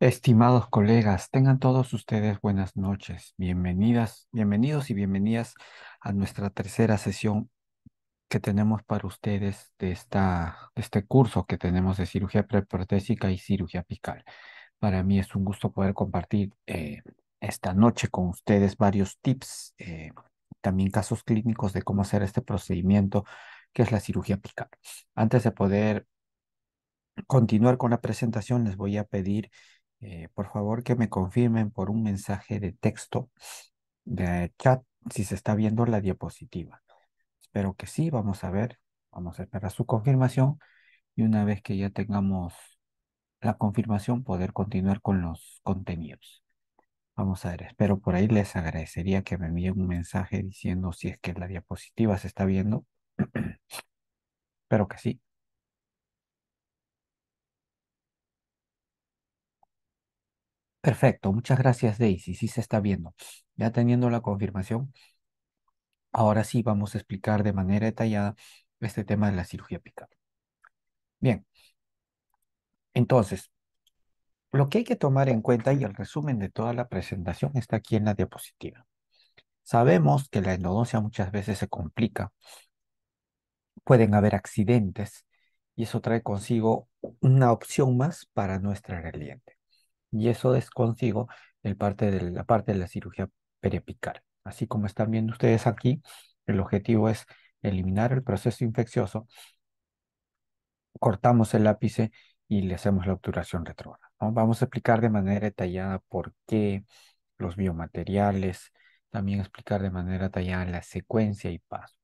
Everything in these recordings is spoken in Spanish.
Estimados colegas, tengan todos ustedes buenas noches. Bienvenidas, bienvenidos y bienvenidas a nuestra tercera sesión que tenemos para ustedes de, esta, este curso que tenemos de cirugía preprotésica y cirugía apical. Para mí es un gusto poder compartir eh, esta noche con ustedes varios tips, eh, también casos clínicos de cómo hacer este procedimiento que es la cirugía apical. Antes de poder continuar con la presentación, les voy a pedir eh, por favor, que me confirmen por un mensaje de texto de chat si se está viendo la diapositiva. Espero que sí, vamos a ver, vamos a esperar su confirmación y una vez que ya tengamos la confirmación poder continuar con los contenidos. Vamos a ver, espero por ahí les agradecería que me envíen un mensaje diciendo si es que la diapositiva se está viendo. espero que sí. Perfecto, muchas gracias Daisy, sí se está viendo. Ya teniendo la confirmación, ahora sí vamos a explicar de manera detallada este tema de la cirugía picada. Bien, entonces, lo que hay que tomar en cuenta y el resumen de toda la presentación está aquí en la diapositiva. Sabemos que la endodoncia muchas veces se complica, pueden haber accidentes y eso trae consigo una opción más para nuestra reliente y eso es consigo el parte de la parte de la cirugía periapical. Así como están viendo ustedes aquí, el objetivo es eliminar el proceso infeccioso, cortamos el ápice y le hacemos la obturación retrógrada. Vamos a explicar de manera detallada por qué los biomateriales, también explicar de manera detallada la secuencia y paso.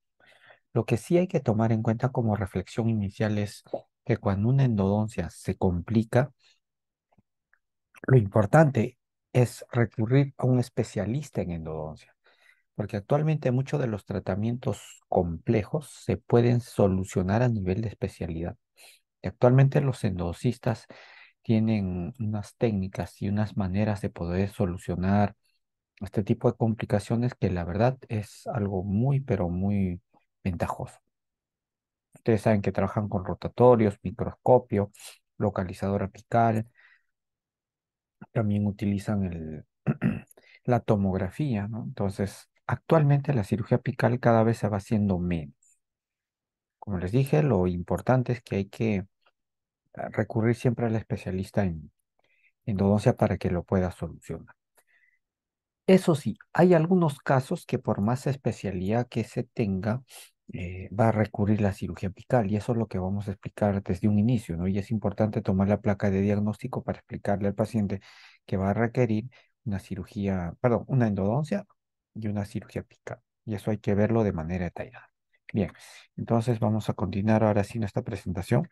Lo que sí hay que tomar en cuenta como reflexión inicial es que cuando una endodoncia se complica, lo importante es recurrir a un especialista en endodoncia, porque actualmente muchos de los tratamientos complejos se pueden solucionar a nivel de especialidad. Actualmente los endodoncistas tienen unas técnicas y unas maneras de poder solucionar este tipo de complicaciones que la verdad es algo muy, pero muy ventajoso. Ustedes saben que trabajan con rotatorios, microscopio, localizador apical, también utilizan el, la tomografía, ¿no? Entonces, actualmente la cirugía apical cada vez se va haciendo menos. Como les dije, lo importante es que hay que ah, recurrir siempre al especialista en endodoncia para que lo pueda solucionar. Eso sí, hay algunos casos que por más especialidad que se tenga, eh, va a recurrir la cirugía apical y eso es lo que vamos a explicar desde un inicio, ¿no? Y es importante tomar la placa de diagnóstico para explicarle al paciente que va a requerir una cirugía, perdón, una endodoncia y una cirugía apical. Y eso hay que verlo de manera detallada. Bien, entonces vamos a continuar ahora sí nuestra presentación.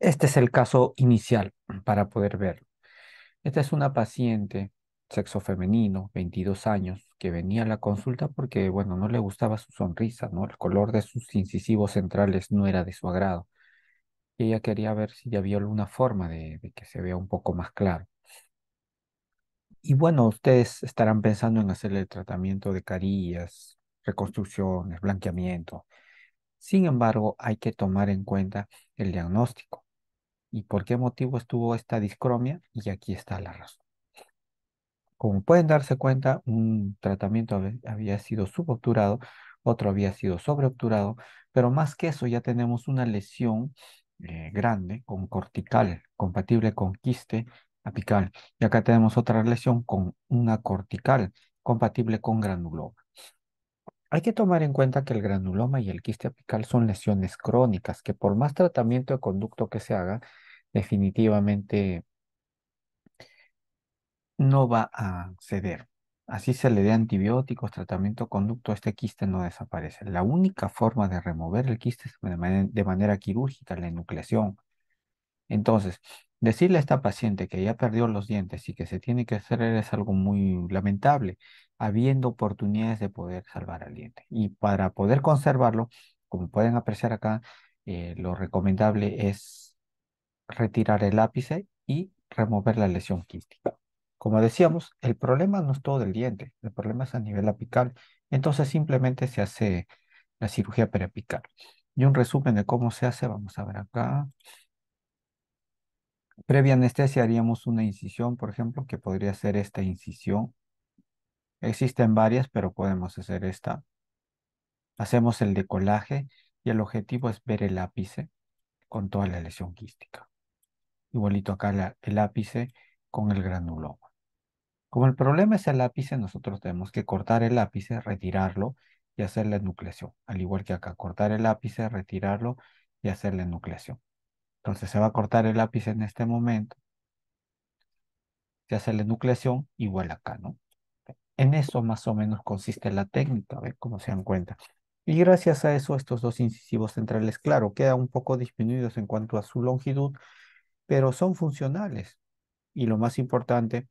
Este es el caso inicial para poder verlo. Esta es una paciente sexo femenino, 22 años, que venía a la consulta porque, bueno, no le gustaba su sonrisa, ¿no? El color de sus incisivos centrales no era de su agrado. ella quería ver si había alguna forma de, de que se vea un poco más claro. Y bueno, ustedes estarán pensando en hacerle el tratamiento de carillas, reconstrucciones, blanqueamiento. Sin embargo, hay que tomar en cuenta el diagnóstico. ¿Y por qué motivo estuvo esta discromia? Y aquí está la razón. Como pueden darse cuenta, un tratamiento había sido subobturado, otro había sido sobreobturado, pero más que eso ya tenemos una lesión eh, grande con cortical, compatible con quiste apical. Y acá tenemos otra lesión con una cortical, compatible con granuloma. Hay que tomar en cuenta que el granuloma y el quiste apical son lesiones crónicas que por más tratamiento de conducto que se haga, definitivamente no va a ceder. Así se le dé antibióticos, tratamiento conducto, este quiste no desaparece. La única forma de remover el quiste es de manera, quirúrgica, la enucleación. Entonces, decirle a esta paciente que ya perdió los dientes y que se tiene que hacer es algo muy lamentable, habiendo oportunidades de poder salvar al diente. Y para poder conservarlo, como pueden apreciar acá, eh, lo recomendable es retirar el ápice y remover la lesión quística. Como decíamos, el problema no es todo del diente, el problema es a nivel apical. Entonces simplemente se hace la cirugía periapical. Y un resumen de cómo se hace, vamos a ver acá. Previa anestesia haríamos una incisión, por ejemplo, que podría ser esta incisión. Existen varias, pero podemos hacer esta. Hacemos el decolaje y el objetivo es ver el ápice con toda la lesión quística. Igualito acá el ápice con el granuloma. Como el problema es el ápice, nosotros tenemos que cortar el ápice, retirarlo y hacer la nucleación. Al igual que acá, cortar el ápice, retirarlo y hacer la nucleación. Entonces se va a cortar el lápiz en este momento. Se hace la nucleación igual acá, ¿no? En eso más o menos consiste la técnica, ¿ven? Como se dan cuenta. Y gracias a eso, estos dos incisivos centrales, claro, quedan un poco disminuidos en cuanto a su longitud, pero son funcionales. Y lo más importante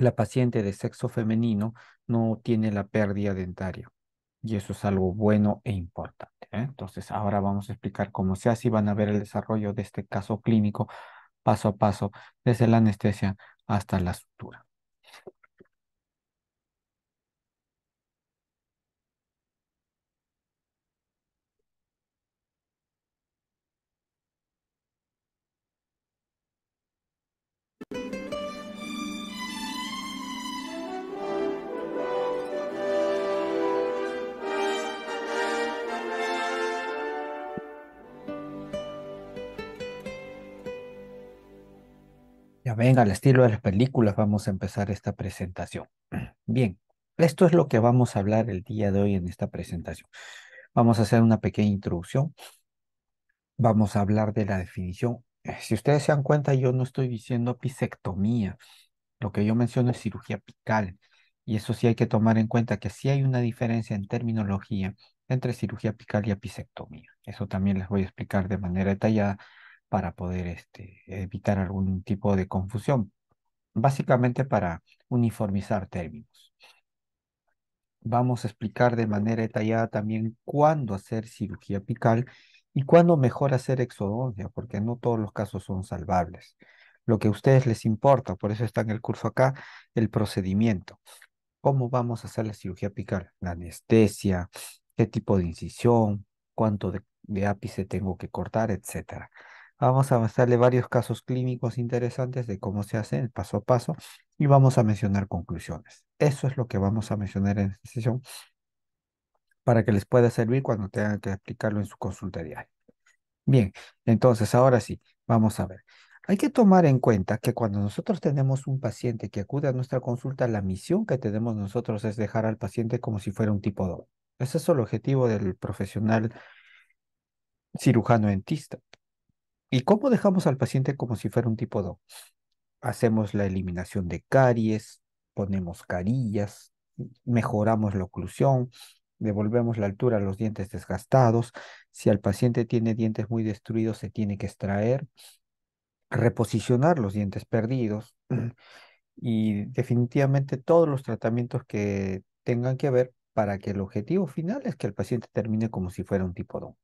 la paciente de sexo femenino no tiene la pérdida dentaria. Y eso es algo bueno e importante. ¿eh? Entonces, ahora vamos a explicar cómo se hace y van a ver el desarrollo de este caso clínico paso a paso, desde la anestesia hasta la sutura. Venga, al estilo de las películas vamos a empezar esta presentación. Bien, esto es lo que vamos a hablar el día de hoy en esta presentación. Vamos a hacer una pequeña introducción. Vamos a hablar de la definición. Eh, si ustedes se dan cuenta, yo no estoy diciendo pisectomía. Lo que yo menciono es cirugía apical. Y eso sí hay que tomar en cuenta que sí hay una diferencia en terminología entre cirugía apical y apicectomía. Eso también les voy a explicar de manera detallada para poder este, evitar algún tipo de confusión, básicamente para uniformizar términos. Vamos a explicar de manera detallada también cuándo hacer cirugía apical y cuándo mejor hacer exodoncia, porque no todos los casos son salvables. Lo que a ustedes les importa, por eso está en el curso acá, el procedimiento. ¿Cómo vamos a hacer la cirugía apical? La anestesia, qué tipo de incisión, cuánto de, de ápice tengo que cortar, etcétera. Vamos a mostrarle varios casos clínicos interesantes de cómo se hace el paso a paso y vamos a mencionar conclusiones. Eso es lo que vamos a mencionar en esta sesión para que les pueda servir cuando tengan que explicarlo en su consulta diaria. Bien, entonces ahora sí, vamos a ver. Hay que tomar en cuenta que cuando nosotros tenemos un paciente que acude a nuestra consulta, la misión que tenemos nosotros es dejar al paciente como si fuera un tipo 2. Ese es el objetivo del profesional cirujano dentista. ¿Y cómo dejamos al paciente como si fuera un tipo 2? Hacemos la eliminación de caries, ponemos carillas, mejoramos la oclusión, devolvemos la altura a los dientes desgastados. Si al paciente tiene dientes muy destruidos, se tiene que extraer, reposicionar los dientes perdidos y definitivamente todos los tratamientos que tengan que ver para que el objetivo final es que el paciente termine como si fuera un tipo 2.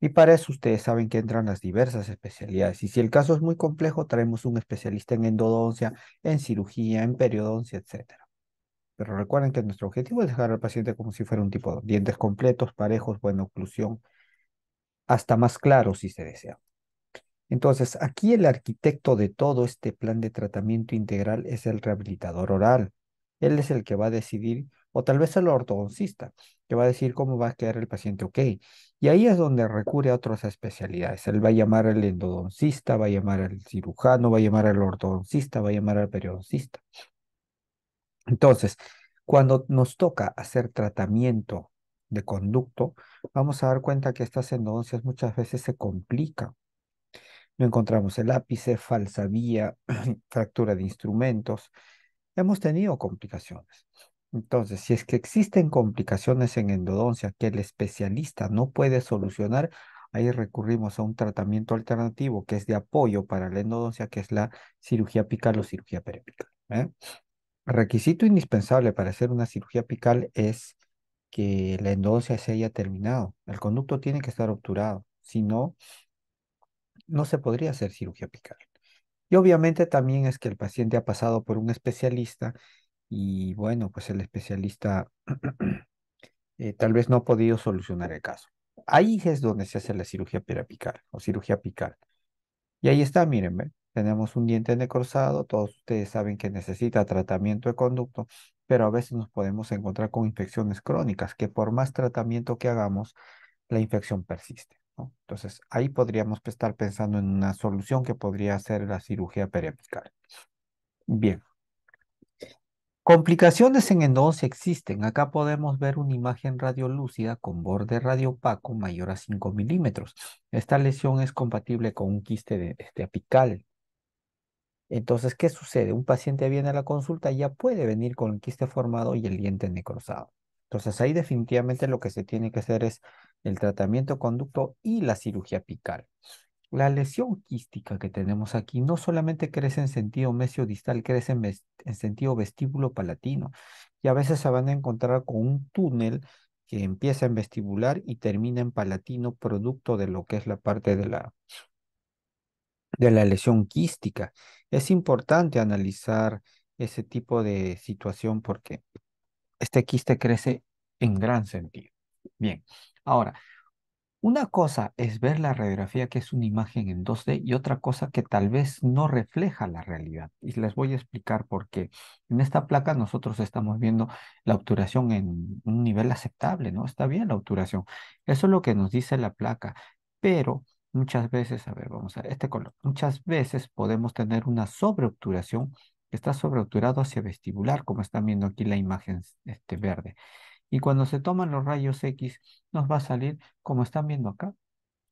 Y para eso ustedes saben que entran las diversas especialidades. Y si el caso es muy complejo, traemos un especialista en endodoncia, en cirugía, en periodoncia, etc. Pero recuerden que nuestro objetivo es dejar al paciente como si fuera un tipo de dientes completos, parejos, buena oclusión, hasta más claro si se desea. Entonces, aquí el arquitecto de todo este plan de tratamiento integral es el rehabilitador oral. Él es el que va a decidir o tal vez el ortodoncista, que va a decir cómo va a quedar el paciente ok. Y ahí es donde recurre a otras especialidades. Él va a llamar al endodoncista, va a llamar al cirujano, va a llamar al ortodoncista, va a llamar al periodoncista. Entonces, cuando nos toca hacer tratamiento de conducto, vamos a dar cuenta que estas endodoncias muchas veces se complican. No encontramos el ápice, falsa vía, fractura de instrumentos. Hemos tenido complicaciones. Entonces, si es que existen complicaciones en endodoncia que el especialista no puede solucionar, ahí recurrimos a un tratamiento alternativo que es de apoyo para la endodoncia, que es la cirugía apical o cirugía periapical. ¿eh? Requisito indispensable para hacer una cirugía apical es que la endodoncia se haya terminado. El conducto tiene que estar obturado. Si no, no se podría hacer cirugía apical. Y obviamente también es que el paciente ha pasado por un especialista y bueno, pues el especialista eh, tal vez no ha podido solucionar el caso. Ahí es donde se hace la cirugía periapical o cirugía apical. Y ahí está, miren, tenemos un diente necrosado, todos ustedes saben que necesita tratamiento de conducto, pero a veces nos podemos encontrar con infecciones crónicas que por más tratamiento que hagamos, la infección persiste. Entonces, ahí podríamos estar pensando en una solución que podría ser la cirugía periapical. Bien, Complicaciones en endodoncia existen. Acá podemos ver una imagen radiolúcida con borde radiopaco mayor a 5 milímetros. Esta lesión es compatible con un quiste de, este, apical. Entonces, ¿qué sucede? Un paciente viene a la consulta y ya puede venir con el quiste formado y el diente necrosado. Entonces, ahí definitivamente lo que se tiene que hacer es el tratamiento conducto y la cirugía apical. La lesión quística que tenemos aquí no solamente crece en sentido mesiodistal, crece en, sentido vestíbulo palatino. Y a veces se van a encontrar con un túnel que empieza en vestibular y termina en palatino, producto de lo que es la parte de la, de la lesión quística. Es importante analizar ese tipo de situación porque este quiste crece en gran sentido. Bien, ahora, una cosa es ver la radiografía, que es una imagen en 2D, y otra cosa que tal vez no refleja la realidad. Y les voy a explicar por qué. En esta placa nosotros estamos viendo la obturación en un nivel aceptable, ¿no? Está bien la obturación. Eso es lo que nos dice la placa. Pero muchas veces, a ver, vamos a ver, este color. Muchas veces podemos tener una sobreobturación que está sobreobturado hacia vestibular, como están viendo aquí la imagen este, verde. Y cuando se toman los rayos X, nos va a salir, como están viendo acá,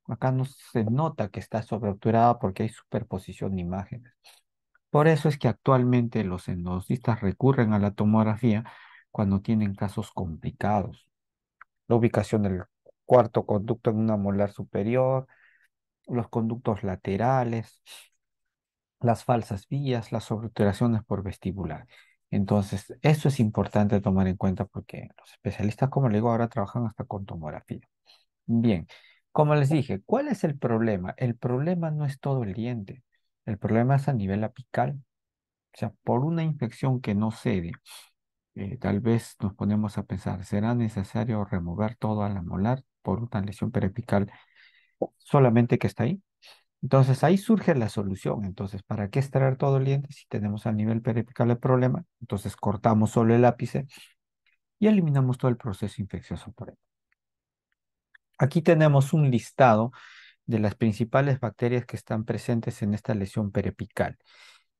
acá no se nota que está sobreobturada porque hay superposición de imágenes. Por eso es que actualmente los endodoncistas recurren a la tomografía cuando tienen casos complicados. La ubicación del cuarto conducto en una molar superior, los conductos laterales, las falsas vías, las sobreobturaciones por vestibulares entonces, eso es importante tomar en cuenta porque los especialistas, como le digo, ahora trabajan hasta con tomografía. Bien, como les dije, ¿cuál es el problema? El problema no es todo el diente, el problema es a nivel apical. O sea, por una infección que no cede, eh, tal vez nos ponemos a pensar, ¿será necesario remover todo a la molar por una lesión periapical solamente que está ahí? Entonces ahí surge la solución. Entonces, ¿para qué extraer todo el diente si tenemos a nivel peripical el problema? Entonces cortamos solo el ápice y eliminamos todo el proceso infeccioso por él. Aquí tenemos un listado de las principales bacterias que están presentes en esta lesión peripical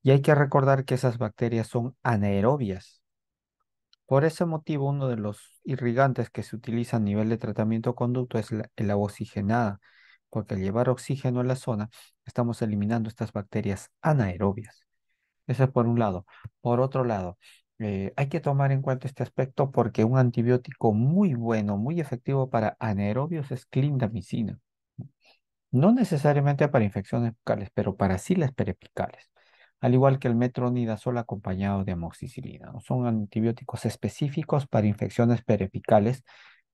Y hay que recordar que esas bacterias son anaerobias. Por ese motivo, uno de los irrigantes que se utiliza a nivel de tratamiento conducto es la, el agua oxigenada porque al llevar oxígeno a la zona estamos eliminando estas bacterias anaerobias. Eso es por un lado. Por otro lado, eh, hay que tomar en cuenta este aspecto porque un antibiótico muy bueno, muy efectivo para anaerobios es clindamicina. No necesariamente para infecciones bucales, pero para sí las perepicales. Al igual que el metronidazol acompañado de amoxicilina. Son antibióticos específicos para infecciones perepicales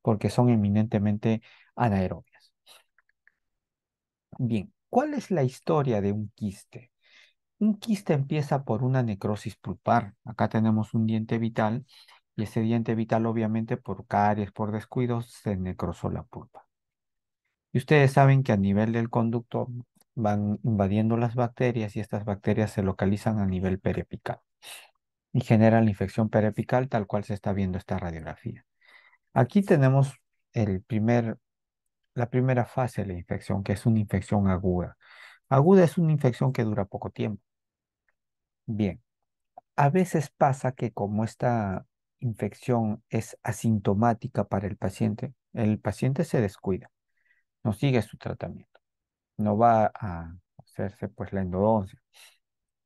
porque son eminentemente anaerobios. Bien, ¿cuál es la historia de un quiste? Un quiste empieza por una necrosis pulpar. Acá tenemos un diente vital y ese diente vital obviamente por caries, por descuidos, se necrosó la pulpa. Y ustedes saben que a nivel del conducto van invadiendo las bacterias y estas bacterias se localizan a nivel periapical y generan la infección periapical tal cual se está viendo esta radiografía. Aquí tenemos el primer la primera fase de la infección, que es una infección aguda. Aguda es una infección que dura poco tiempo. Bien, a veces pasa que como esta infección es asintomática para el paciente, el paciente se descuida, no sigue su tratamiento, no va a hacerse pues la endodoncia.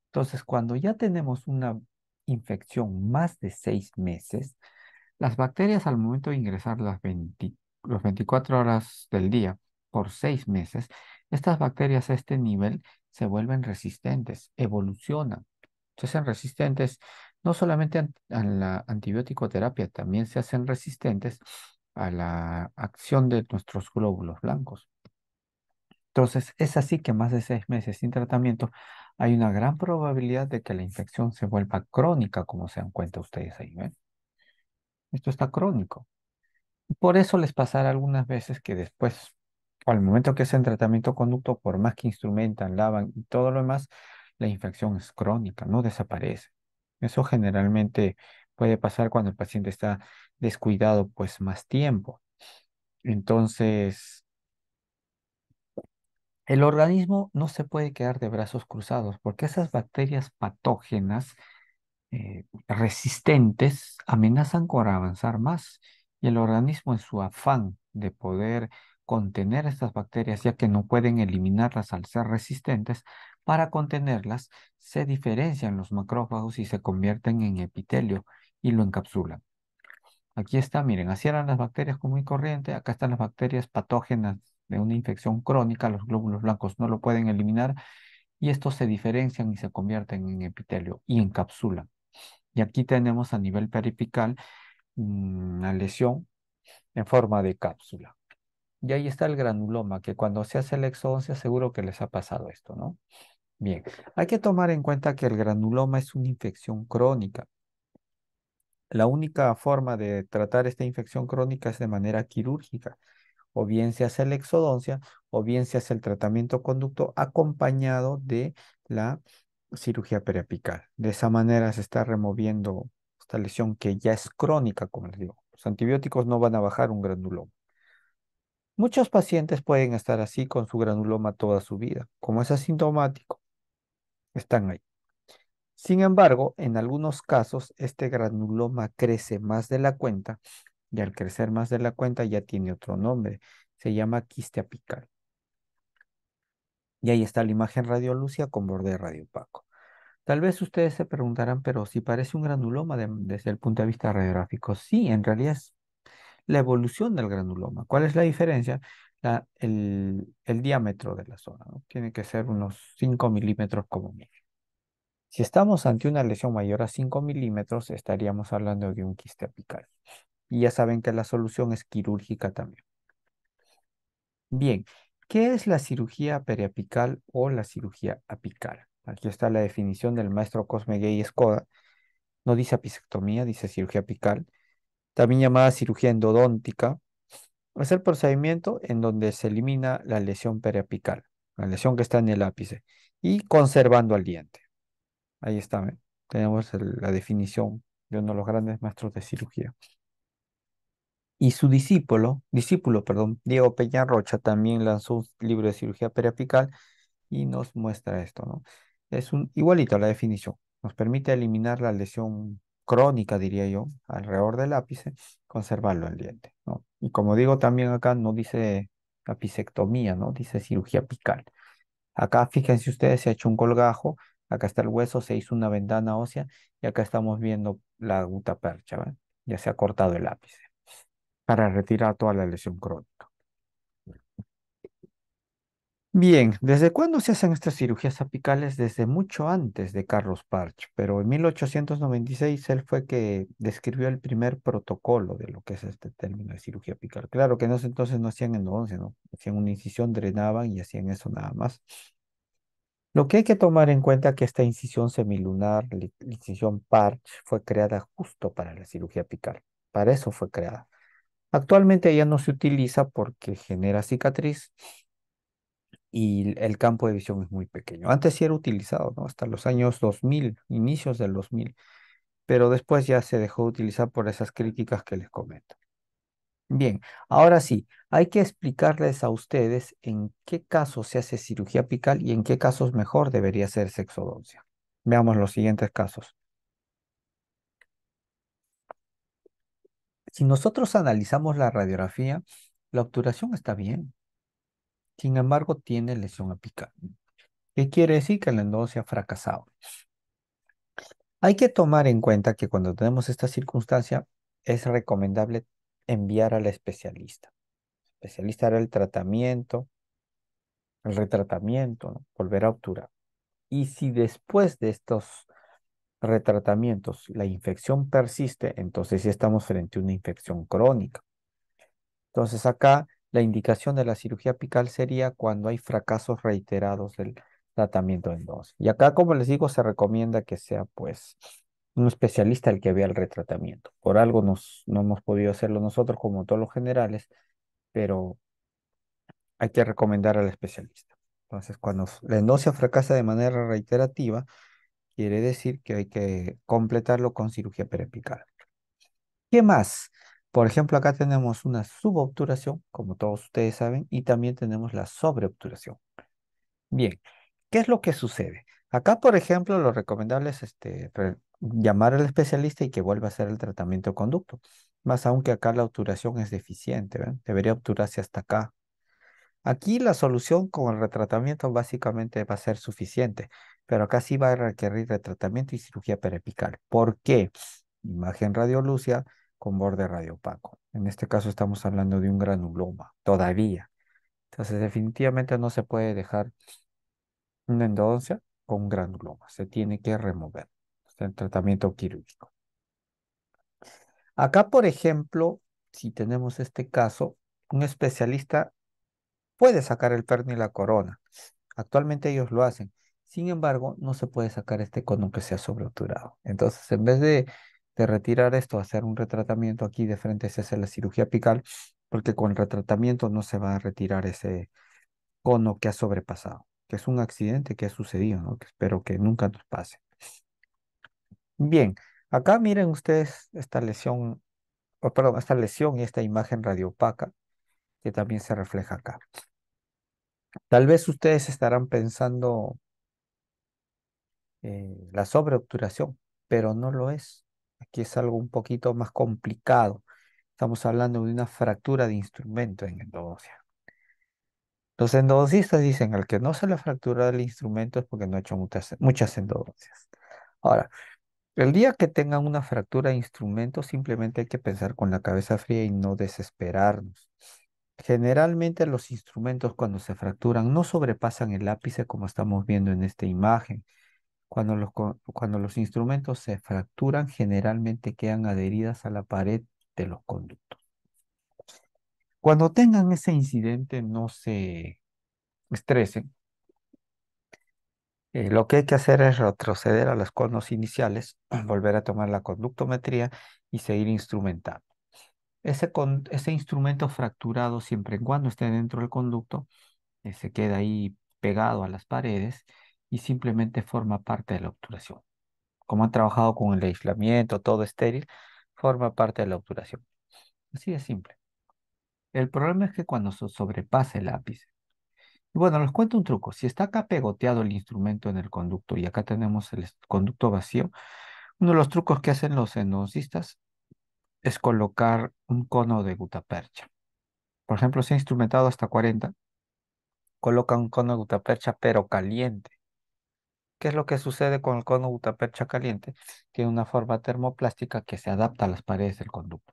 Entonces, cuando ya tenemos una infección más de seis meses, las bacterias al momento de ingresar las 20, las 24 horas del día por seis meses, estas bacterias a este nivel se vuelven resistentes, evolucionan. Se hacen resistentes no solamente a la antibiótico-terapia, también se hacen resistentes a la acción de nuestros glóbulos blancos. Entonces, es así que más de seis meses sin tratamiento, hay una gran probabilidad de que la infección se vuelva crónica, como se dan cuenta ustedes ahí. ¿ven? Esto está crónico por eso les pasará algunas veces que después, al momento que hacen tratamiento conducto, por más que instrumentan, lavan y todo lo demás, la infección es crónica, no desaparece. Eso generalmente puede pasar cuando el paciente está descuidado pues más tiempo. Entonces, el organismo no se puede quedar de brazos cruzados porque esas bacterias patógenas eh, resistentes amenazan con avanzar más y el organismo en su afán de poder contener estas bacterias, ya que no pueden eliminarlas al ser resistentes, para contenerlas se diferencian los macrófagos y se convierten en epitelio y lo encapsulan. Aquí está, miren, así eran las bacterias común y corriente, acá están las bacterias patógenas de una infección crónica, los glóbulos blancos no lo pueden eliminar y estos se diferencian y se convierten en epitelio y encapsulan. Y aquí tenemos a nivel peripical una mm, lesión en forma de cápsula. Y ahí está el granuloma, que cuando se hace el exodoncia seguro que les ha pasado esto, ¿no? Bien, hay que tomar en cuenta que el granuloma es una infección crónica. La única forma de tratar esta infección crónica es de manera quirúrgica. O bien se hace la exodoncia o bien se hace el tratamiento conducto acompañado de la cirugía periapical. De esa manera se está removiendo esta lesión que ya es crónica, como les digo. Los antibióticos no van a bajar un granuloma. Muchos pacientes pueden estar así con su granuloma toda su vida. Como es asintomático, están ahí. Sin embargo, en algunos casos, este granuloma crece más de la cuenta y al crecer más de la cuenta ya tiene otro nombre. Se llama quiste apical. Y ahí está la imagen radiolúcida con borde radiopaco. Tal vez ustedes se preguntarán, pero si parece un granuloma desde el punto de vista radiográfico, sí, en realidad es la evolución del granuloma. ¿Cuál es la diferencia? el, diámetro de la zona. Tiene que ser unos 5 milímetros como mínimo. Si estamos ante una lesión mayor a 5 milímetros, estaríamos hablando de un quiste apical. Y ya saben que la solución es quirúrgica también. Bien, ¿qué es la cirugía periapical o la cirugía apical? aquí está la definición del maestro Cosme Gay Escoda, no dice apicectomía dice cirugía apical, también llamada cirugía endodóntica, es el procedimiento en donde se elimina la lesión periapical, la lesión que está en el ápice, y conservando al diente. Ahí está, ¿eh? tenemos la definición de uno de los grandes maestros de cirugía. Y su discípulo, discípulo, perdón, Diego Peña Rocha, también lanzó un libro de cirugía periapical y nos muestra esto, ¿no? es un, igualito a la definición. Nos permite eliminar la lesión crónica, diría yo, alrededor del ápice, conservarlo el diente. ¿no? Y como digo también acá, no dice apicectomía, ¿no? dice cirugía apical. Acá fíjense ustedes, se ha hecho un colgajo, acá está el hueso, se hizo una ventana ósea y acá estamos viendo la gutapercha, percha, ¿ven? ya se ha cortado el ápice para retirar toda la lesión crónica. Bien, ¿desde cuándo se hacen estas cirugías apicales? Desde mucho antes de Carlos Parch, pero en 1896 él fue que describió el primer protocolo de lo que es este término de cirugía apical. Claro que en ese entonces no hacían endodoncia, ¿no? Hacían una incisión, drenaban y hacían eso nada más. Lo que hay que tomar en cuenta es que esta incisión semilunar, la incisión Parch, fue creada justo para la cirugía apical. Para eso fue creada. Actualmente ella no se utiliza porque genera cicatriz y el campo de visión es muy pequeño. Antes sí era utilizado, ¿no? Hasta los años 2000, inicios del 2000, pero después ya se dejó de utilizar por esas críticas que les comento. Bien, ahora sí, hay que explicarles a ustedes en qué casos se hace cirugía apical y en qué casos mejor debería ser sexodoncia. Veamos los siguientes casos. Si nosotros analizamos la radiografía, la obturación está bien, sin embargo, tiene lesión apical. ¿Qué quiere decir? Que la endodoncia ha fracasado. Hay que tomar en cuenta que cuando tenemos esta circunstancia, es recomendable enviar al especialista. El especialista hará el tratamiento, el retratamiento, ¿no? volver a obturar. Y si después de estos retratamientos la infección persiste, entonces sí estamos frente a una infección crónica. Entonces acá la indicación de la cirugía apical sería cuando hay fracasos reiterados del tratamiento dos Y acá, como les digo, se recomienda que sea pues un especialista el que vea el retratamiento. Por algo no hemos podido hacerlo nosotros como todos los generales, pero hay que recomendar al especialista. Entonces, cuando la endosia fracasa de manera reiterativa, quiere decir que hay que completarlo con cirugía peripical. ¿Qué más? Por ejemplo, acá tenemos una subobturación, como todos ustedes saben, y también tenemos la sobreobturación. Bien, ¿qué es lo que sucede? Acá, por ejemplo, lo recomendable es este, llamar al especialista y que vuelva a hacer el tratamiento conducto. Más aún que acá la obturación es deficiente, ¿ven? debería obturarse hasta acá. Aquí la solución con el retratamiento básicamente va a ser suficiente, pero acá sí va a requerir retratamiento y cirugía periapical. ¿Por qué? Imagen radiolucia, con borde radiopaco. En este caso estamos hablando de un granuloma, todavía. Entonces definitivamente no se puede dejar una endodoncia con granuloma, se tiene que remover en tratamiento quirúrgico. Acá, por ejemplo, si tenemos este caso, un especialista puede sacar el perno y la corona. Actualmente ellos lo hacen. Sin embargo, no se puede sacar este cono que sea ha Entonces, en vez de de retirar esto, hacer un retratamiento aquí de frente, se hace la cirugía apical, porque con el retratamiento no se va a retirar ese cono que ha sobrepasado, que es un accidente que ha sucedido, ¿no? que espero que nunca nos pase. Bien, acá miren ustedes esta lesión, perdón, esta lesión y esta imagen radiopaca que también se refleja acá. Tal vez ustedes estarán pensando eh, la sobreobturación, pero no lo es que es algo un poquito más complicado. Estamos hablando de una fractura de instrumento en endodoncia. Los endodoncistas dicen, al que no se le fractura el instrumento es porque no ha hecho muchas, muchas endodoncias. Ahora, el día que tengan una fractura de instrumento, simplemente hay que pensar con la cabeza fría y no desesperarnos. Generalmente los instrumentos cuando se fracturan no sobrepasan el ápice como estamos viendo en esta imagen. Cuando los, cuando los instrumentos se fracturan, generalmente quedan adheridas a la pared de los conductos. Cuando tengan ese incidente, no se estresen. Eh, lo que hay que hacer es retroceder a los conos iniciales, volver a tomar la conductometría y seguir instrumentando. Ese, instrumento fracturado, siempre y cuando esté dentro del conducto, eh, se queda ahí pegado a las paredes y simplemente forma parte de la obturación. Como han trabajado con el aislamiento, todo estéril, forma parte de la obturación. Así de simple. El problema es que cuando se sobrepasa el ápice y bueno, les cuento un truco. Si está acá pegoteado el instrumento en el conducto y acá tenemos el conducto vacío, uno de los trucos que hacen los endoscistas es colocar un cono de gutapercha. Por ejemplo, si ha instrumentado hasta 40, coloca un cono de gutapercha pero caliente ¿Qué es lo que sucede con el cono gutapercha caliente? Tiene una forma termoplástica que se adapta a las paredes del conducto.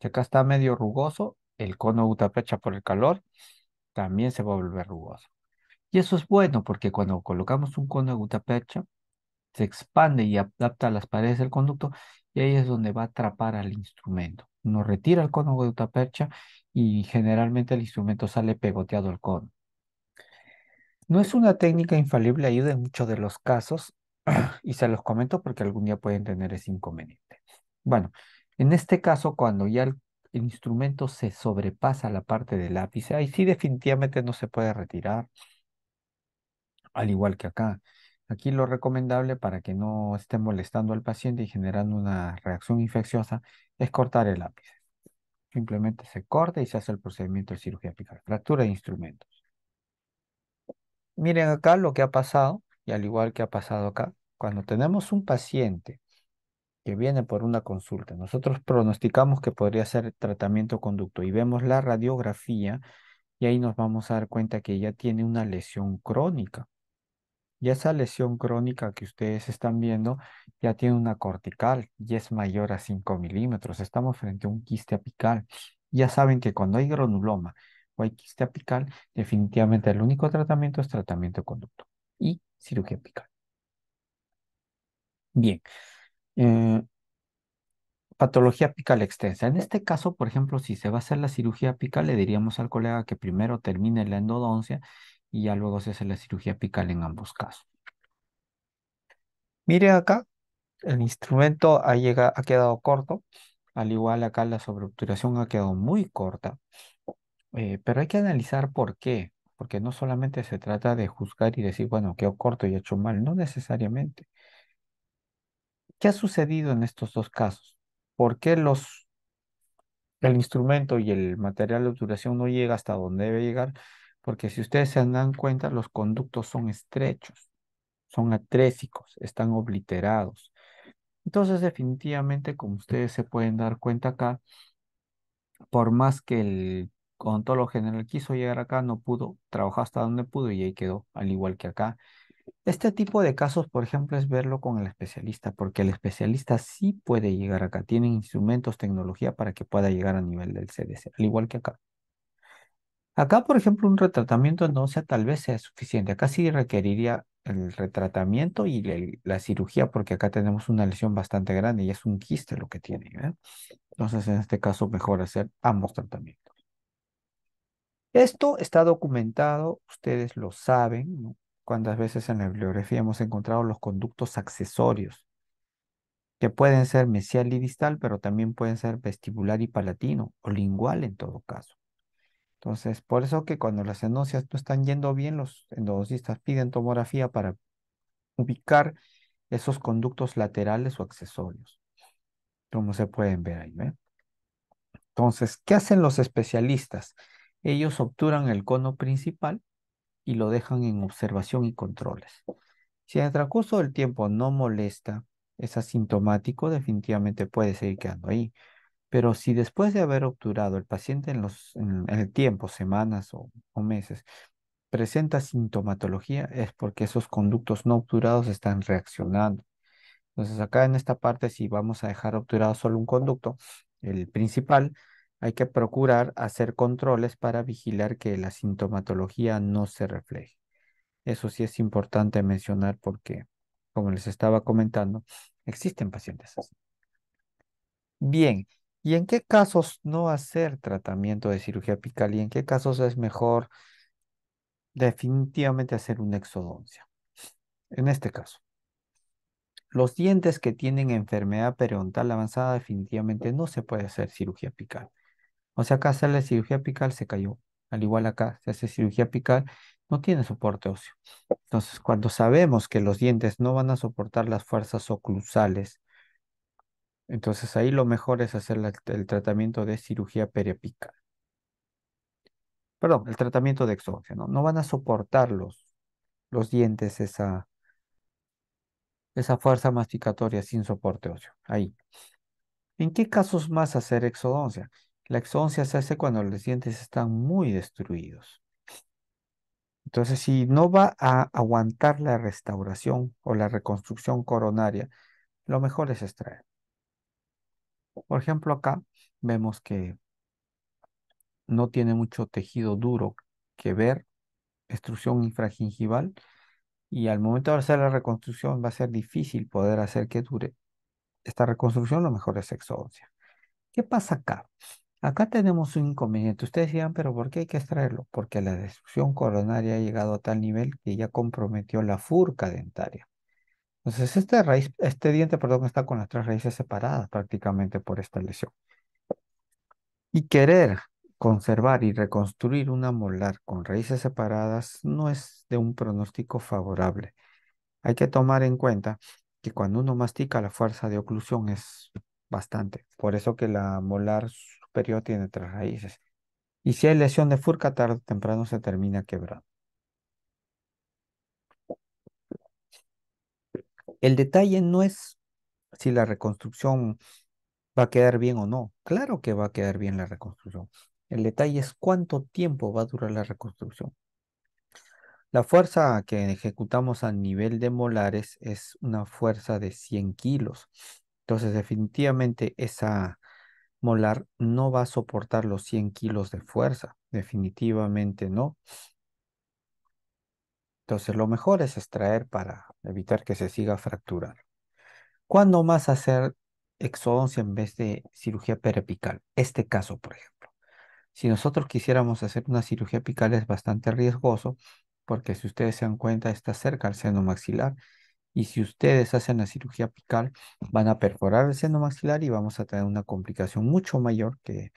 Si acá está medio rugoso, el cono gutapercha por el calor también se va a volver rugoso. Y eso es bueno porque cuando colocamos un cono de gutapercha, se expande y adapta a las paredes del conducto y ahí es donde va a atrapar al instrumento. Nos retira el cono de gutapercha y generalmente el instrumento sale pegoteado al cono. No es una técnica infalible, ayuda en muchos de los casos y se los comento porque algún día pueden tener ese inconveniente. Bueno, en este caso, cuando ya el, instrumento se sobrepasa la parte del ápice, ahí sí definitivamente no se puede retirar, al igual que acá. Aquí lo recomendable para que no esté molestando al paciente y generando una reacción infecciosa es cortar el ápice. Simplemente se corta y se hace el procedimiento de cirugía apical, fractura de instrumento. Miren acá lo que ha pasado, y al igual que ha pasado acá, cuando tenemos un paciente que viene por una consulta, nosotros pronosticamos que podría ser tratamiento conducto y vemos la radiografía y ahí nos vamos a dar cuenta que ya tiene una lesión crónica. Y esa lesión crónica que ustedes están viendo ya tiene una cortical y es mayor a 5 milímetros. Estamos frente a un quiste apical. Ya saben que cuando hay granuloma o quiste apical, definitivamente el único tratamiento es tratamiento de conducto y cirugía apical. Bien. Eh, patología apical extensa. En este caso, por ejemplo, si se va a hacer la cirugía apical, le diríamos al colega que primero termine la endodoncia y ya luego se hace la cirugía apical en ambos casos. Mire acá, el instrumento ha, ha quedado corto, al igual acá la sobreobturación ha quedado muy corta. Eh, pero hay que analizar por qué, porque no solamente se trata de juzgar y decir, bueno, quedó corto y hecho mal, no necesariamente. ¿Qué ha sucedido en estos dos casos? ¿Por qué los, el instrumento y el material de obturación no llega hasta donde debe llegar? Porque si ustedes se dan cuenta, los conductos son estrechos, son atrésicos, están obliterados. Entonces, definitivamente, como ustedes se pueden dar cuenta acá, por más que el con todo lo general quiso llegar acá, no pudo, trabajó hasta donde pudo y ahí quedó, al igual que acá. Este tipo de casos, por ejemplo, es verlo con el especialista, porque el especialista sí puede llegar acá, tiene instrumentos, tecnología para que pueda llegar a nivel del CDC, al igual que acá. Acá, por ejemplo, un retratamiento no sea tal vez sea suficiente, acá sí requeriría el retratamiento y la cirugía, porque acá tenemos una lesión bastante grande y es un quiste lo que tiene. ¿eh? Entonces, en este caso, mejor hacer ambos tratamientos. Esto está documentado, ustedes lo saben, ¿no? cuántas veces en la bibliografía hemos encontrado los conductos accesorios, que pueden ser mesial y distal, pero también pueden ser vestibular y palatino, o lingual en todo caso. Entonces, por eso que cuando las enuncias no están yendo bien, los endodoncistas piden tomografía para ubicar esos conductos laterales o accesorios, como se pueden ver ahí. Entonces, ¿qué hacen los especialistas? Ellos obturan el cono principal y lo dejan en observación y controles. Si en el transcurso del tiempo no molesta, es asintomático, definitivamente puede seguir quedando ahí. Pero si después de haber obturado el paciente en, los, el tiempo, semanas o, o meses, presenta sintomatología, es porque esos conductos no obturados están reaccionando. Entonces acá en esta parte, si vamos a dejar obturado solo un conducto, el principal, hay que procurar hacer controles para vigilar que la sintomatología no se refleje. Eso sí es importante mencionar porque, como les estaba comentando, existen pacientes así. Bien, ¿y en qué casos no hacer tratamiento de cirugía apical y en qué casos es mejor definitivamente hacer una exodoncia? En este caso, los dientes que tienen enfermedad periodontal avanzada definitivamente no se puede hacer cirugía apical. O sea, acá la cirugía apical se cayó. Al igual acá, se hace cirugía apical, no tiene soporte óseo. Entonces, cuando sabemos que los dientes no van a soportar las fuerzas oclusales, entonces ahí lo mejor es hacer el tratamiento de cirugía periapical. Perdón, el tratamiento de exodoncia, No van a soportar los, dientes esa, esa fuerza masticatoria sin soporte óseo. Ahí. ¿En qué casos más hacer exodoncia? La exoncia se hace cuando los dientes están muy destruidos. Entonces, si no va a aguantar la restauración o la reconstrucción coronaria, lo mejor es extraer. Por ejemplo, acá vemos que no tiene mucho tejido duro que ver, extrusión infragingival, y al momento de hacer la reconstrucción va a ser difícil poder hacer que dure. Esta reconstrucción lo mejor es exoncia. ¿Qué pasa acá? Acá tenemos un inconveniente. Ustedes dirán, pero ¿por qué hay que extraerlo? Porque la destrucción coronaria ha llegado a tal nivel que ya comprometió la furca dentaria. Entonces, este, este diente perdón, está con las tres raíces separadas prácticamente por esta lesión. Y querer conservar y reconstruir una molar con raíces separadas no es de un pronóstico favorable. Hay que tomar en cuenta que cuando uno mastica la fuerza de oclusión es bastante. Por eso que la molar periodo tiene tres raíces. Y si hay lesión de Furca, tarde o temprano se termina quebrando. El detalle no es si la reconstrucción va a quedar bien o no. Claro que va a quedar bien la reconstrucción. El detalle es cuánto tiempo va a durar la reconstrucción. La fuerza que ejecutamos a nivel de molares es una fuerza de 100 kilos. Entonces, definitivamente esa molar no va a soportar los 100 kilos de fuerza, definitivamente no. Entonces lo mejor es extraer para evitar que se siga fracturando. ¿Cuándo más hacer exodoncia en vez de cirugía perepical? Este caso, por ejemplo. Si nosotros quisiéramos hacer una cirugía apical es bastante riesgoso porque si ustedes se dan cuenta está cerca al seno maxilar y si ustedes hacen la cirugía apical, van a perforar el seno maxilar y vamos a tener una complicación mucho mayor que,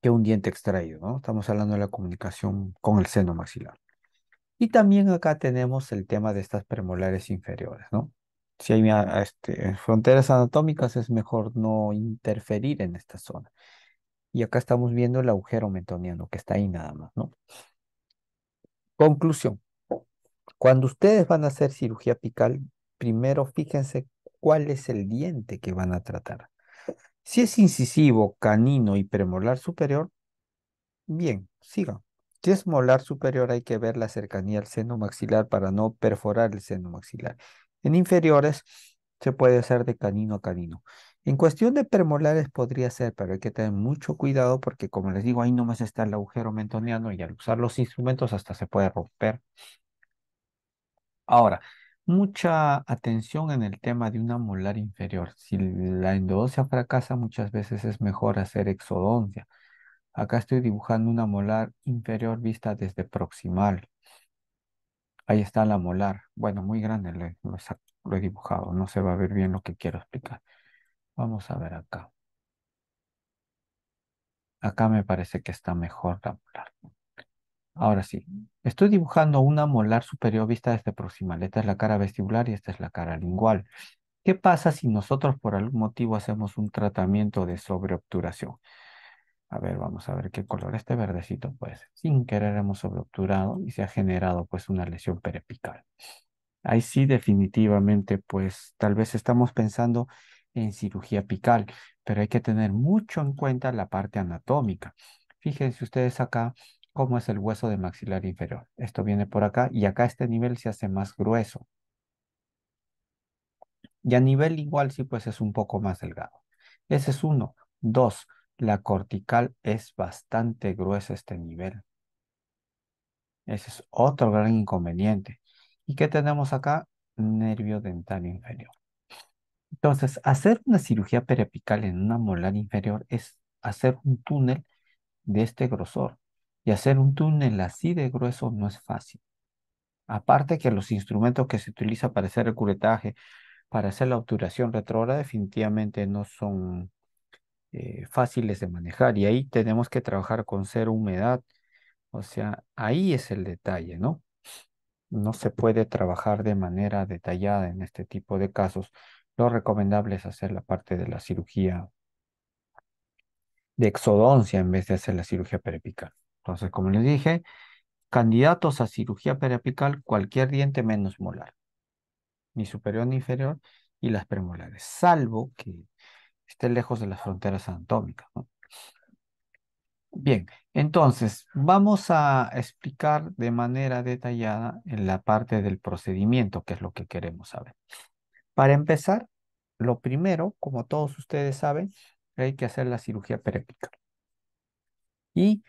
que un diente extraído, ¿no? Estamos hablando de la comunicación con el seno maxilar. Y también acá tenemos el tema de estas premolares inferiores, ¿no? Si hay ah, este, fronteras anatómicas, es mejor no interferir en esta zona. Y acá estamos viendo el agujero mentoniano, que está ahí nada más, ¿no? Conclusión. Cuando ustedes van a hacer cirugía apical, primero fíjense cuál es el diente que van a tratar. Si es incisivo, canino y premolar superior, bien, sigan. Si es molar superior, hay que ver la cercanía al seno maxilar para no perforar el seno maxilar. En inferiores, se puede hacer de canino a canino. En cuestión de premolares podría ser, pero hay que tener mucho cuidado porque, como les digo, ahí nomás está el agujero mentoniano y al usar los instrumentos hasta se puede romper Ahora, mucha atención en el tema de una molar inferior. Si la endodoncia fracasa, muchas veces es mejor hacer exodoncia. Acá estoy dibujando una molar inferior vista desde proximal. Ahí está la molar. Bueno, muy grande lo, lo he dibujado. No se va a ver bien lo que quiero explicar. Vamos a ver acá. Acá me parece que está mejor la molar. Ahora sí, estoy dibujando una molar superior vista desde proximal. Esta es la cara vestibular y esta es la cara lingual. ¿Qué pasa si nosotros por algún motivo hacemos un tratamiento de sobreobturación? A ver, vamos a ver qué color. Este verdecito, pues, sin querer hemos sobreobturado y se ha generado, pues, una lesión perepical. Ahí sí, definitivamente, pues, tal vez estamos pensando en cirugía apical, pero hay que tener mucho en cuenta la parte anatómica. Fíjense ustedes acá, cómo es el hueso de maxilar inferior. Esto viene por acá y acá este nivel se hace más grueso. Y a nivel igual sí, pues es un poco más delgado. Ese es uno. Dos, la cortical es bastante gruesa este nivel. Ese es otro gran inconveniente. ¿Y qué tenemos acá? Nervio dental inferior. Entonces, hacer una cirugía periapical en una molar inferior es hacer un túnel de este grosor. Y hacer un túnel así de grueso no es fácil. Aparte que los instrumentos que se utilizan para hacer el curetaje, para hacer la obturación retrógrada, definitivamente no son eh, fáciles de manejar. Y ahí tenemos que trabajar con cero humedad. O sea, ahí es el detalle, ¿no? No se puede trabajar de manera detallada en este tipo de casos. Lo recomendable es hacer la parte de la cirugía de exodoncia en vez de hacer la cirugía peripical. Entonces, como les dije, candidatos a cirugía periapical, cualquier diente menos molar, ni superior ni inferior, y las premolares, salvo que esté lejos de las fronteras anatómicas. Bien, entonces vamos a explicar de manera detallada en la parte del procedimiento, que es lo que queremos saber. Para empezar, lo primero, como todos ustedes saben, hay que hacer la cirugía periapical. Y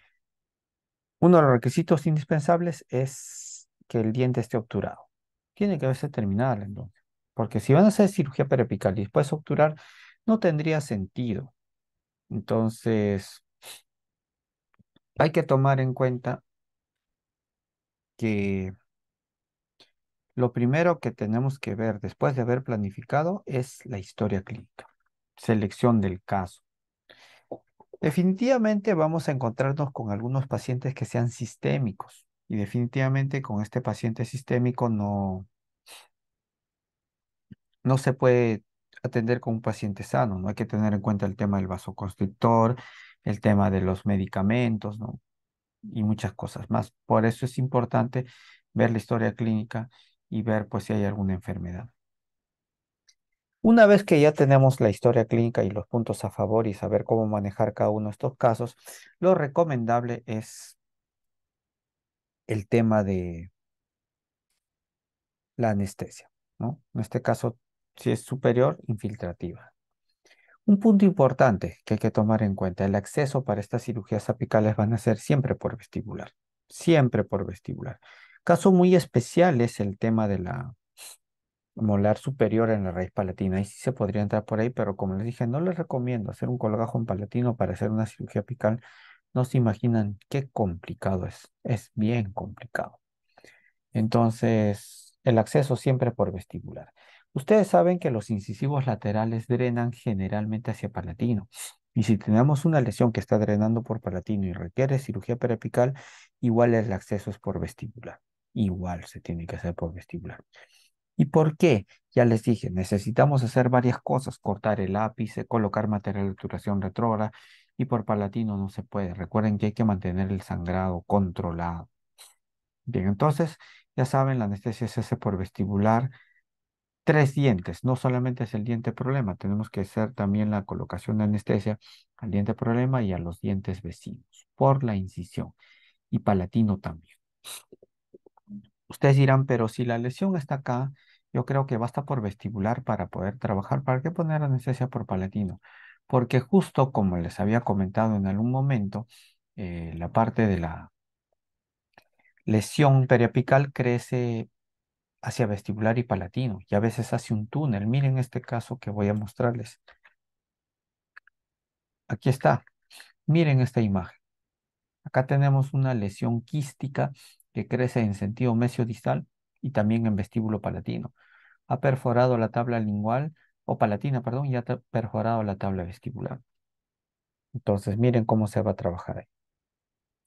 uno de los requisitos indispensables es que el diente esté obturado. Tiene que terminado terminado, entonces, porque si van a hacer cirugía periapical y después obturar, no tendría sentido. Entonces, hay que tomar en cuenta que lo primero que tenemos que ver después de haber planificado es la historia clínica, selección del caso. Definitivamente vamos a encontrarnos con algunos pacientes que sean sistémicos y definitivamente con este paciente sistémico no, no se puede atender con un paciente sano, no hay que tener en cuenta el tema del vasoconstrictor, el tema de los medicamentos, ¿no? y muchas cosas más. Por eso es importante ver la historia clínica y ver pues si hay alguna enfermedad. Una vez que ya tenemos la historia clínica y los puntos a favor y saber cómo manejar cada uno de estos casos, lo recomendable es el tema de la anestesia, ¿no? En este caso, si es superior, infiltrativa. Un punto importante que hay que tomar en cuenta, el acceso para estas cirugías apicales van a ser siempre por vestibular, siempre por vestibular. Caso muy especial es el tema de la molar superior en la raíz palatina. Ahí sí se podría entrar por ahí, pero como les dije, no les recomiendo hacer un colgajo en palatino para hacer una cirugía apical. No se imaginan qué complicado es. Es bien complicado. Entonces, el acceso siempre por vestibular. Ustedes saben que los incisivos laterales drenan generalmente hacia palatino. Y si tenemos una lesión que está drenando por palatino y requiere cirugía periapical, igual el acceso es por vestibular. Igual se tiene que hacer por vestibular. ¿Y por qué? Ya les dije, necesitamos hacer varias cosas, cortar el ápice, colocar material de duración retrógrada y por palatino no se puede. Recuerden que hay que mantener el sangrado controlado. Bien, entonces, ya saben, la anestesia se hace por vestibular tres dientes. No solamente es el diente problema, tenemos que hacer también la colocación de anestesia al diente problema y a los dientes vecinos por la incisión y palatino también. Ustedes dirán, pero si la lesión está acá, yo creo que basta por vestibular para poder trabajar. ¿Para qué poner anestesia por palatino? Porque justo como les había comentado en algún momento, eh, la parte de la lesión periapical crece hacia vestibular y palatino y a veces hace un túnel. Miren este caso que voy a mostrarles. Aquí está. Miren esta imagen. Acá tenemos una lesión quística que crece en sentido mesiodistal y también en vestíbulo palatino. Ha perforado la tabla lingual, o palatina, perdón, y ha perforado la tabla vestibular. Entonces, miren cómo se va a trabajar ahí.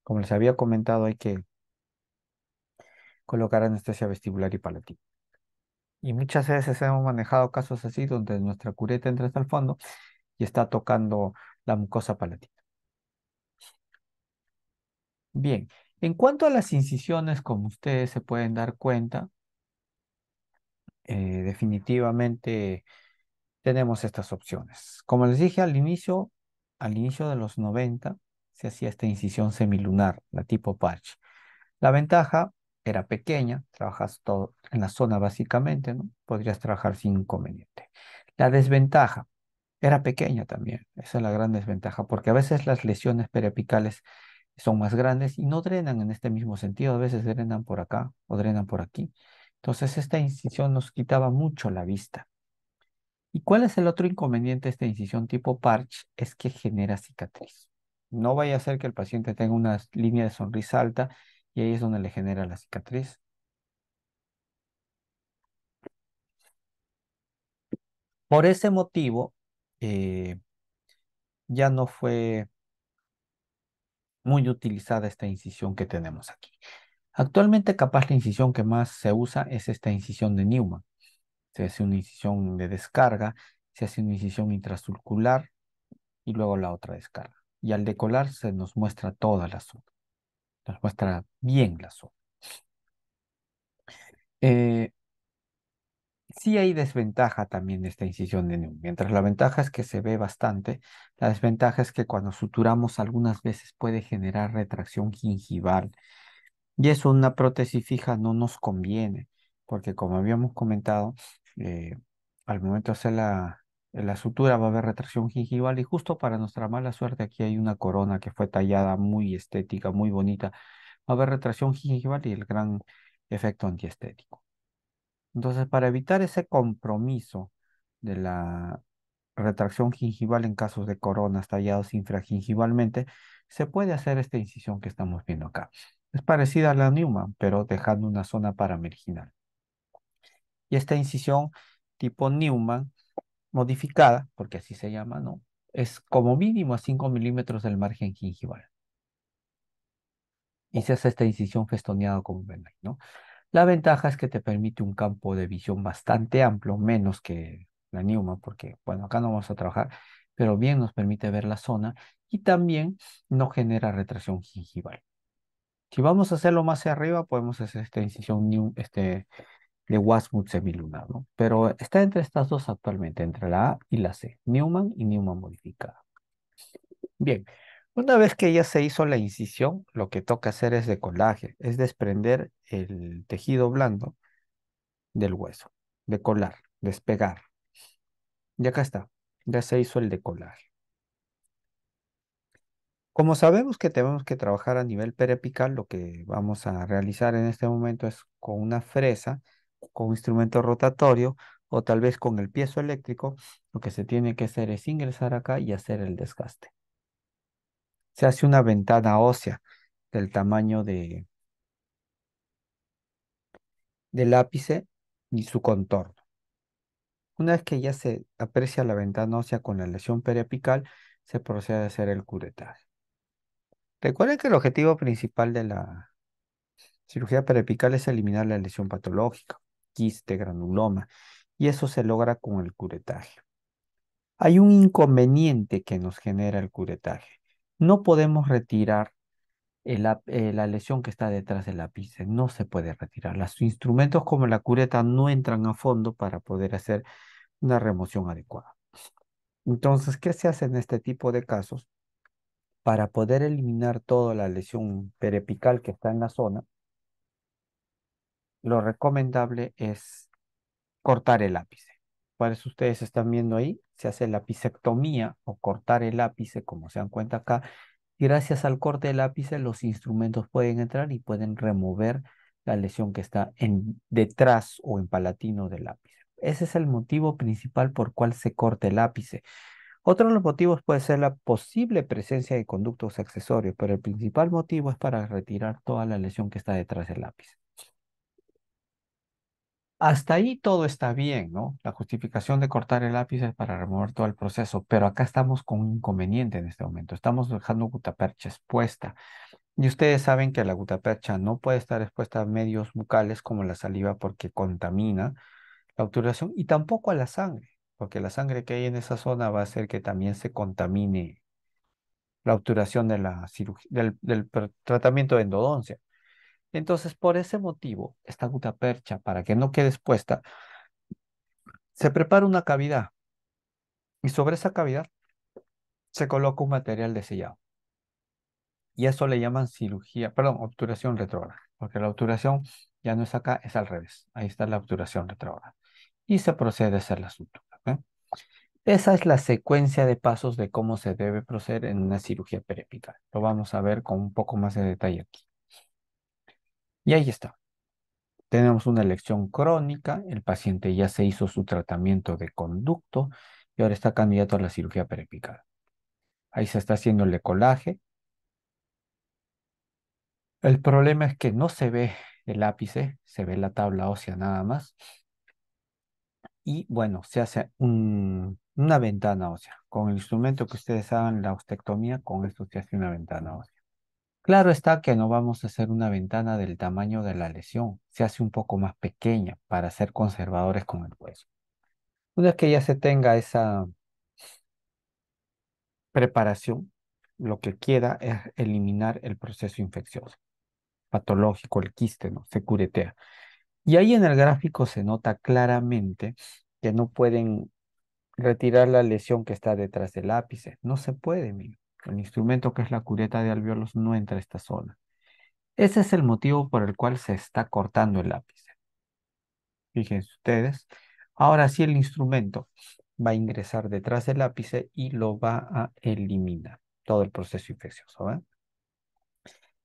Como les había comentado, hay que colocar anestesia vestibular y palatina. Y muchas veces hemos manejado casos así donde nuestra cureta entra hasta el fondo y está tocando la mucosa palatina. Bien, en cuanto a las incisiones, como ustedes se pueden dar cuenta, eh, definitivamente tenemos estas opciones. Como les dije al inicio, al inicio de los 90 se hacía esta incisión semilunar, la tipo patch. La ventaja era pequeña, trabajas todo en la zona básicamente, ¿no? Podrías trabajar sin inconveniente. La desventaja era pequeña también, esa es la gran desventaja, porque a veces las lesiones periapicales son más grandes y no drenan en este mismo sentido, a veces drenan por acá o drenan por aquí. Entonces esta incisión nos quitaba mucho la vista. ¿Y cuál es el otro inconveniente de esta incisión tipo parch Es que genera cicatriz. No vaya a ser que el paciente tenga una línea de sonrisa alta y ahí es donde le genera la cicatriz. Por ese motivo, eh, ya no fue muy utilizada esta incisión que tenemos aquí. Actualmente capaz la incisión que más se usa es esta incisión de Newman. Se hace una incisión de descarga, se hace una incisión intrasulcular y luego la otra descarga. Y al decolar se nos muestra toda la zona. Nos muestra bien la zona. Eh, sí hay desventaja también de esta incisión de Neum. Mientras la ventaja es que se ve bastante, la desventaja es que cuando suturamos algunas veces puede generar retracción gingival. Y eso una prótesis fija no nos conviene, porque como habíamos comentado, eh, al momento de hacer la, la sutura va a haber retracción gingival y justo para nuestra mala suerte aquí hay una corona que fue tallada muy estética, muy bonita. Va a haber retracción gingival y el gran efecto antiestético. Entonces, para evitar ese compromiso de la retracción gingival en casos de coronas tallados infragingivalmente, se puede hacer esta incisión que estamos viendo acá. Es parecida a la Newman, pero dejando una zona paramerginal. Y esta incisión tipo Newman, modificada, porque así se llama, ¿no? Es como mínimo a 5 milímetros del margen gingival. Y se hace esta incisión festoneada como ven ahí, ¿no? La ventaja es que te permite un campo de visión bastante amplio, menos que la Newman, porque bueno, acá no vamos a trabajar, pero bien nos permite ver la zona y también no genera retracción gingival. Si vamos a hacerlo más hacia arriba, podemos hacer esta incisión este, de Wasmut semilunar, ¿no? Pero está entre estas dos actualmente, entre la A y la C, Newman y Newman modificada. Bien, una vez que ya se hizo la incisión, lo que toca hacer es decolaje, es desprender el tejido blando del hueso, decolar, despegar. Y acá está, ya se hizo el decolar. Como sabemos que tenemos que trabajar a nivel periapical, lo que vamos a realizar en este momento es con una fresa, con un instrumento rotatorio o tal vez con el piezo eléctrico, lo que se tiene que hacer es ingresar acá y hacer el desgaste se hace una ventana ósea del tamaño de, del ápice y su contorno. Una vez que ya se aprecia la ventana ósea con la lesión periapical, se procede a hacer el curetaje. Recuerden que el objetivo principal de la cirugía periapical es eliminar la lesión patológica, quiste, granuloma, y eso se logra con el curetaje. Hay un inconveniente que nos genera el curetaje no podemos retirar eh, la lesión que está detrás del lápiz, no se puede retirar. Los instrumentos como la cureta no entran a fondo para poder hacer una remoción adecuada. Entonces, ¿qué se hace en este tipo de casos? Para poder eliminar toda la lesión perepical que está en la zona, lo recomendable es cortar el lápiz para eso ustedes están viendo ahí, se hace lapicectomía o cortar el ápice, como se dan cuenta acá. gracias al corte del ápice, los instrumentos pueden entrar y pueden remover la lesión que está en, detrás o en palatino del ápice. Ese es el motivo principal por cual se corta el ápice. Otro de los motivos puede ser la posible presencia de conductos accesorios, pero el principal motivo es para retirar toda la lesión que está detrás del ápice. Hasta ahí todo está bien, ¿no? La justificación de cortar el lápiz es para remover todo el proceso, pero acá estamos con un inconveniente en este momento. Estamos dejando gutapercha expuesta. Y ustedes saben que la gutapercha no puede estar expuesta a medios bucales como la saliva porque contamina la obturación y tampoco a la sangre, porque la sangre que hay en esa zona va a hacer que también se contamine la obturación de la del tratamiento de endodoncia. Entonces, por ese motivo, esta percha, para que no quede expuesta, se prepara una cavidad y sobre esa cavidad se coloca un material de sellado. Y eso le llaman cirugía, perdón, obturación retrógrada, porque la obturación ya no es acá, es al revés. Ahí está la obturación retrógrada. Y se procede a hacer la sutura. Esa es la secuencia de pasos de cómo se debe proceder en una cirugía periapical. Lo vamos a ver con un poco más de detalle aquí. Y ahí está. Tenemos una elección crónica, el paciente ya se hizo su tratamiento de conducto y ahora está candidato a la cirugía peripicada. Ahí se está haciendo el ecolaje. El problema es que no se ve el ápice, se ve la tabla ósea nada más. Y bueno, se hace una ventana ósea. Con el instrumento que ustedes hagan la ostectomía, con esto se hace una ventana ósea. Claro está que no vamos a hacer una ventana del tamaño de la lesión, se hace un poco más pequeña para ser conservadores con el hueso. Una vez que ya se tenga esa preparación, lo que queda es eliminar el proceso infeccioso, patológico, el quiste, ¿no? Se curetea. Y ahí en el gráfico se nota claramente que no pueden retirar la lesión que está detrás del ápice. No se puede, mira. El instrumento que es la cureta de alveolos no entra esta zona. Ese es el motivo por el cual se está cortando el ápice. Fíjense ustedes. Ahora sí el instrumento va a ingresar detrás del ápice y lo va a eliminar. Todo el proceso infeccioso.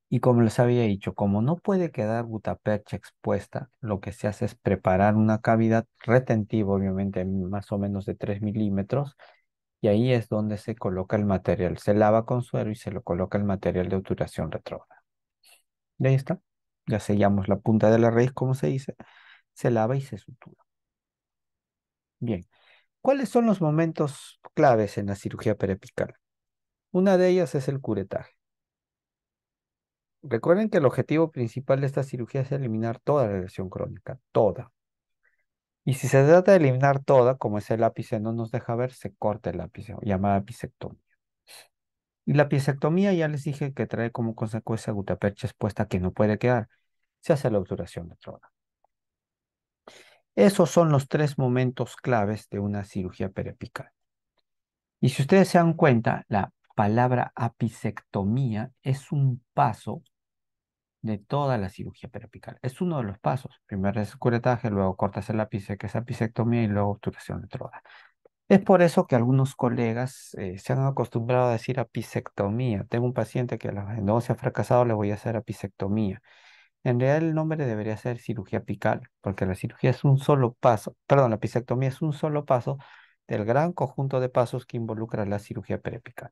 Y como les había dicho, como no puede quedar gutapercha expuesta, lo que se hace es preparar una cavidad retentiva, obviamente más o menos de 3 milímetros, y ahí es donde se coloca el material. Se lava con suero y se lo coloca el material de obturación retrógrada. Y ahí está. Ya sellamos la punta de la raíz, como se dice. Se lava y se sutura. Bien. ¿Cuáles son los momentos claves en la cirugía peripical? Una de ellas es el curetaje. Recuerden que el objetivo principal de esta cirugía es eliminar toda la lesión crónica, toda. Y si se trata de eliminar toda, como ese lápiz no nos deja ver, se corta el lápiz, llamada pisectomía. Y la apisectomía ya les dije que trae como consecuencia gutapercha expuesta que no puede quedar. Se hace la obturación de trona. Esos son los tres momentos claves de una cirugía periapical. Y si ustedes se dan cuenta, la palabra apisectomía es un paso de toda la cirugía periapical. Es uno de los pasos. Primero es curetaje, luego cortas el lápiz, que es apicectomía, y luego obturación de troda. Es por eso que algunos colegas eh, se han acostumbrado a decir apicectomía. Tengo un paciente que a ah, se ha fracasado, le voy a hacer apicectomía. En realidad el nombre debería ser cirugía apical, porque la cirugía es un solo paso, perdón, la apicectomía es un solo paso del gran conjunto de pasos que involucra la cirugía periapical.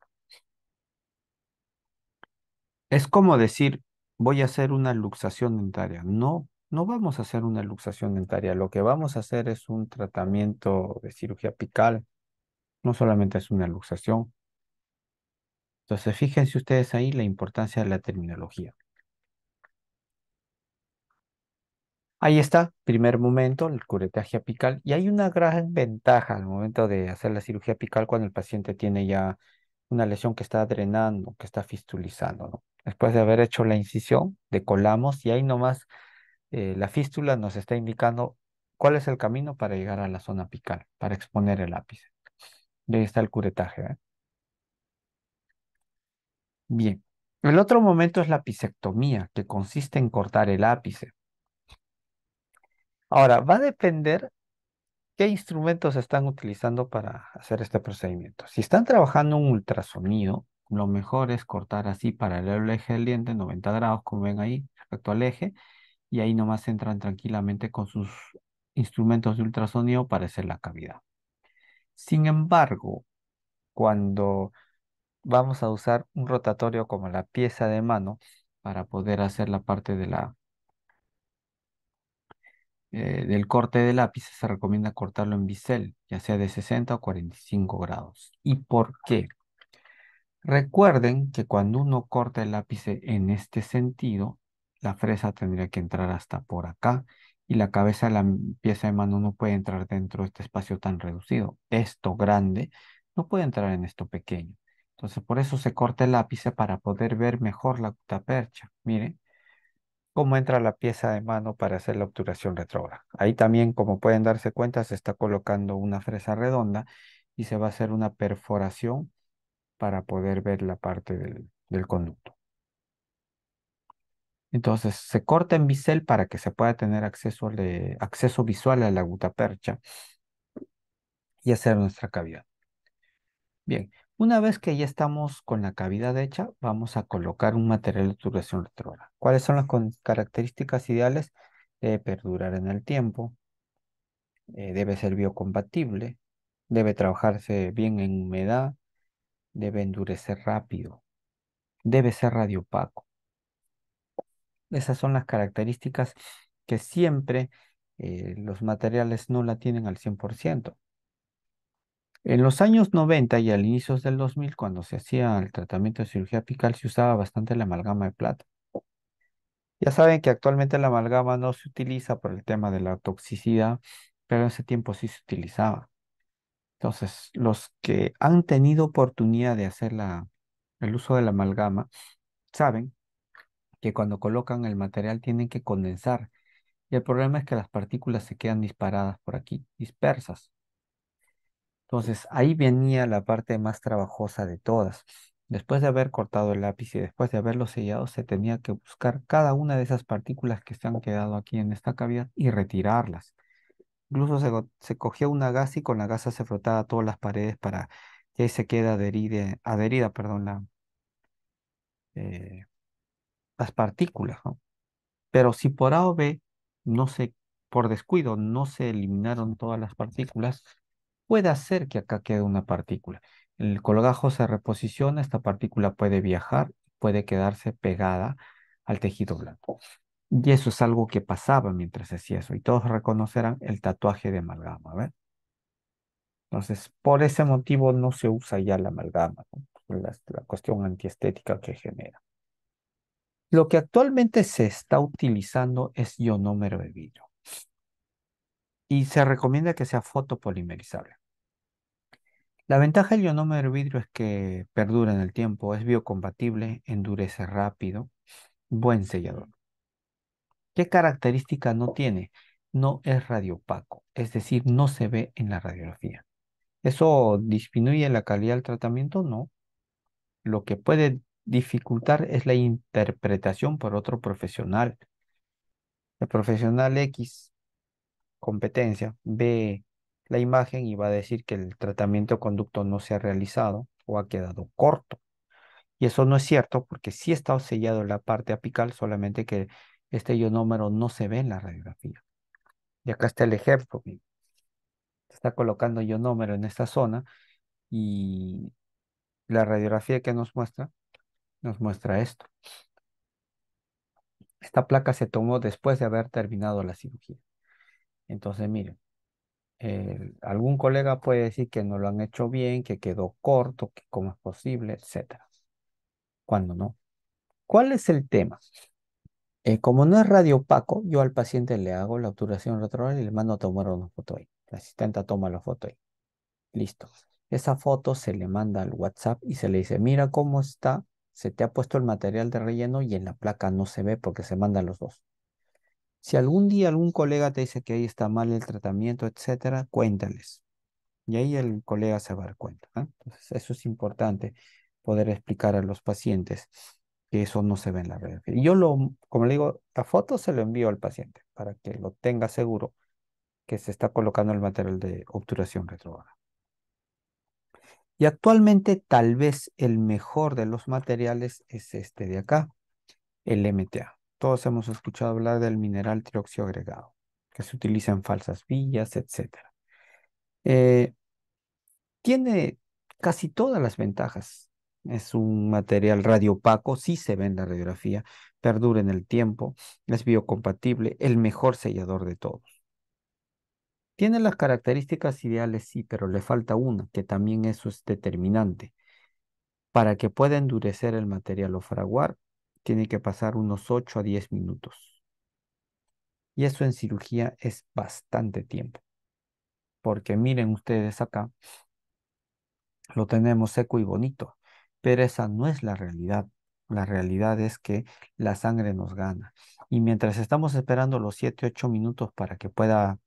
Es como decir voy a hacer una luxación dentaria. No, no vamos a hacer una luxación dentaria. Lo que vamos a hacer es un tratamiento de cirugía apical. No solamente es una luxación. Entonces, fíjense ustedes ahí la importancia de la terminología. Ahí está, primer momento, el curetaje apical. Y hay una gran ventaja al momento de hacer la cirugía apical cuando el paciente tiene ya una lesión que está drenando, que está fistulizando. ¿no? Después de haber hecho la incisión, decolamos y ahí nomás eh, la fístula nos está indicando cuál es el camino para llegar a la zona apical, para exponer el ápice. de ahí está el curetaje. ¿eh? Bien. El otro momento es la pisectomía, que consiste en cortar el ápice. Ahora, va a depender ¿Qué instrumentos están utilizando para hacer este procedimiento? Si están trabajando un ultrasonido, lo mejor es cortar así paralelo al eje del diente, 90 grados, como ven ahí, respecto al eje, y ahí nomás entran tranquilamente con sus instrumentos de ultrasonido para hacer la cavidad. Sin embargo, cuando vamos a usar un rotatorio como la pieza de mano para poder hacer la parte de la eh, del corte del lápiz se recomienda cortarlo en bisel, ya sea de 60 o 45 grados. ¿Y por qué? Recuerden que cuando uno corta el lápiz en este sentido, la fresa tendría que entrar hasta por acá y la cabeza de la pieza de mano no puede entrar dentro de este espacio tan reducido. Esto grande no puede entrar en esto pequeño. Entonces, por eso se corta el lápiz para poder ver mejor la percha. Miren, cómo entra la pieza de mano para hacer la obturación retrógrada. Ahí también, como pueden darse cuenta, se está colocando una fresa redonda y se va a hacer una perforación para poder ver la parte del, conducto. Entonces, se corta en bisel para que se pueda tener acceso, visual a la percha y hacer nuestra cavidad. Bien, una vez que ya estamos con la cavidad hecha, vamos a colocar un material de duración retrógrada. ¿Cuáles son las características ideales? Debe eh, perdurar en el tiempo, eh, debe ser biocompatible, debe trabajarse bien en humedad, debe endurecer rápido, debe ser radiopaco. Esas son las características que siempre eh, los materiales no la tienen al 100%. En los años 90 y al inicio del 2000, cuando se hacía el tratamiento de cirugía apical, se usaba bastante la amalgama de plata. Ya saben que actualmente la amalgama no se utiliza por el tema de la toxicidad, pero en ese tiempo sí se utilizaba. Entonces, los que han tenido oportunidad de hacer la, el uso de la amalgama saben que cuando colocan el material tienen que condensar. Y el problema es que las partículas se quedan disparadas por aquí, dispersas. Entonces ahí venía la parte más trabajosa de todas. Después de haber cortado el lápiz y después de haberlo sellado, se tenía que buscar cada una de esas partículas que se han quedado aquí en esta cavidad y retirarlas. Incluso se, se cogía una gasa y con la gasa se frotaba todas las paredes para que se quede adherida, adherida perdón, eh, las partículas. Pero si por A o B, no se, por descuido, no se eliminaron todas las partículas, puede hacer que acá quede una partícula. El colgajo se reposiciona, esta partícula puede viajar, puede quedarse pegada al tejido blanco. Y eso es algo que pasaba mientras hacía eso. Y todos reconocerán el tatuaje de amalgama, Entonces, por ese motivo no se usa ya la amalgama, la, la, cuestión antiestética que genera. Lo que actualmente se está utilizando es ionómero de vidrio. Y se recomienda que sea fotopolimerizable. La ventaja del ionómero vidrio es que perdura en el tiempo, es biocompatible, endurece rápido, buen sellador. ¿Qué característica no tiene? No es radiopaco, es decir, no se ve en la radiografía. ¿Eso disminuye la calidad del tratamiento? No. Lo que puede dificultar es la interpretación por otro profesional. El profesional X, competencia, ve la imagen y va a decir que el tratamiento conducto no se ha realizado o ha quedado corto. Y eso no es cierto porque sí está sellado en la parte apical, solamente que este ionómero no se ve en la radiografía. Y acá está el ejemplo. está colocando ionómero en esta zona y la radiografía que nos muestra, nos muestra esto. Esta placa se tomó después de haber terminado la cirugía. Entonces, miren, eh, algún colega puede decir que no lo han hecho bien, que quedó corto, que cómo es posible, etc. Cuando no. ¿Cuál es el tema? Eh, como no es radio opaco, yo al paciente le hago la obturación retroalimentaria y le mando a tomar una foto ahí. La asistente toma la foto ahí. Listo. Esa foto se le manda al WhatsApp y se le dice, mira cómo está, se te ha puesto el material de relleno y en la placa no se ve porque se mandan los dos. Si algún día algún colega te dice que ahí está mal el tratamiento, etcétera, cuéntales. Y ahí el colega se va a dar cuenta. Entonces, eso es importante poder explicar a los pacientes que eso no se ve en la red. Yo lo, como le digo, la foto se lo envío al paciente para que lo tenga seguro que se está colocando el material de obturación retrógrada. Y actualmente tal vez el mejor de los materiales es este de acá, el MTA. Todos hemos escuchado hablar del mineral trióxido agregado, que se utiliza en falsas villas, etc. Eh, tiene casi todas las ventajas. Es un material radiopaco, sí se ve en la radiografía, perdura en el tiempo, es biocompatible, el mejor sellador de todos. Tiene las características ideales, sí, pero le falta una, que también eso es determinante. Para que pueda endurecer el material o fraguar, tiene que pasar unos 8 a 10 minutos. Y eso en cirugía es bastante tiempo. Porque miren ustedes acá, lo tenemos seco y bonito, pero esa no es la realidad. La realidad es que la sangre nos gana. Y mientras estamos esperando los 7, 8 minutos para que pueda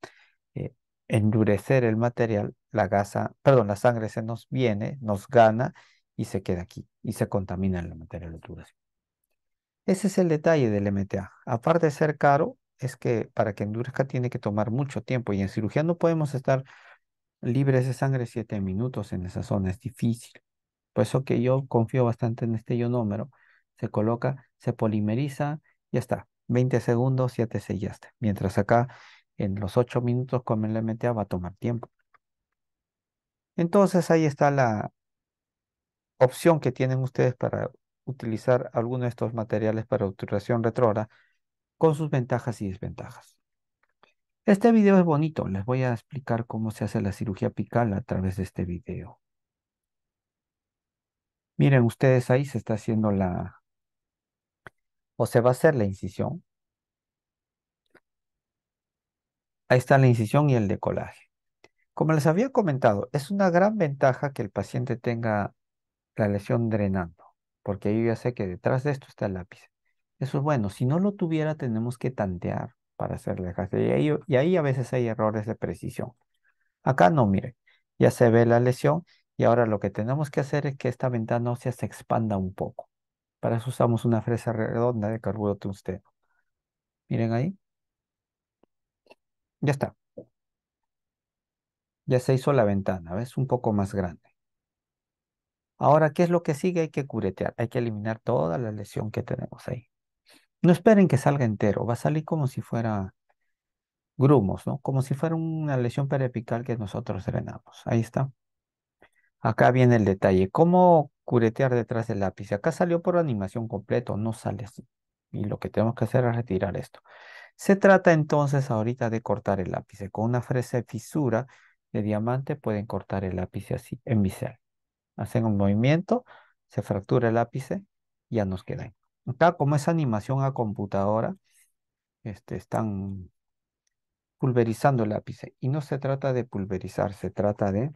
eh, endurecer el material, la gasa, perdón, la sangre se nos viene, nos gana y se queda aquí y se contamina el material materia de duración. Ese es el detalle del MTA. Aparte de ser caro, es que para que endurezca tiene que tomar mucho tiempo y en cirugía no podemos estar libres de sangre siete minutos en esa zona, es difícil. Por eso que yo confío bastante en este ionómero. Se coloca, se polimeriza, ya está. 20 segundos, y te sellaste. Mientras acá, en los 8 minutos con el MTA va a tomar tiempo. Entonces ahí está la opción que tienen ustedes para utilizar alguno de estos materiales para obturación retrógrada con sus ventajas y desventajas. Este video es bonito, les voy a explicar cómo se hace la cirugía apical a través de este video. Miren ustedes ahí se está haciendo la, o se va a hacer la incisión. Ahí está la incisión y el decolaje. Como les había comentado, es una gran ventaja que el paciente tenga la lesión drenando porque yo ya sé que detrás de esto está el lápiz. Eso es bueno. Si no lo tuviera, tenemos que tantear para hacerle la Y ahí, y ahí a veces hay errores de precisión. Acá no, miren. ya se ve la lesión y ahora lo que tenemos que hacer es que esta ventana ósea se expanda un poco. Para eso usamos una fresa redonda de carburo usted Miren ahí. Ya está. Ya se hizo la ventana, ¿ves? Un poco más grande. Ahora, ¿qué es lo que sigue? Hay que curetear, hay que eliminar toda la lesión que tenemos ahí. No esperen que salga entero, va a salir como si fuera grumos, ¿no? Como si fuera una lesión peripical que nosotros drenamos. Ahí está. Acá viene el detalle. ¿Cómo curetear detrás del lápiz? Acá salió por animación completo, no sale así. Y lo que tenemos que hacer es retirar esto. Se trata entonces ahorita de cortar el lápiz. Con una fresa de fisura de diamante pueden cortar el lápiz así, en bisel hacen un movimiento, se fractura el ápice, ya nos queda Acá, como es animación a computadora, este, están pulverizando el ápice. Y no se trata de pulverizar, se trata de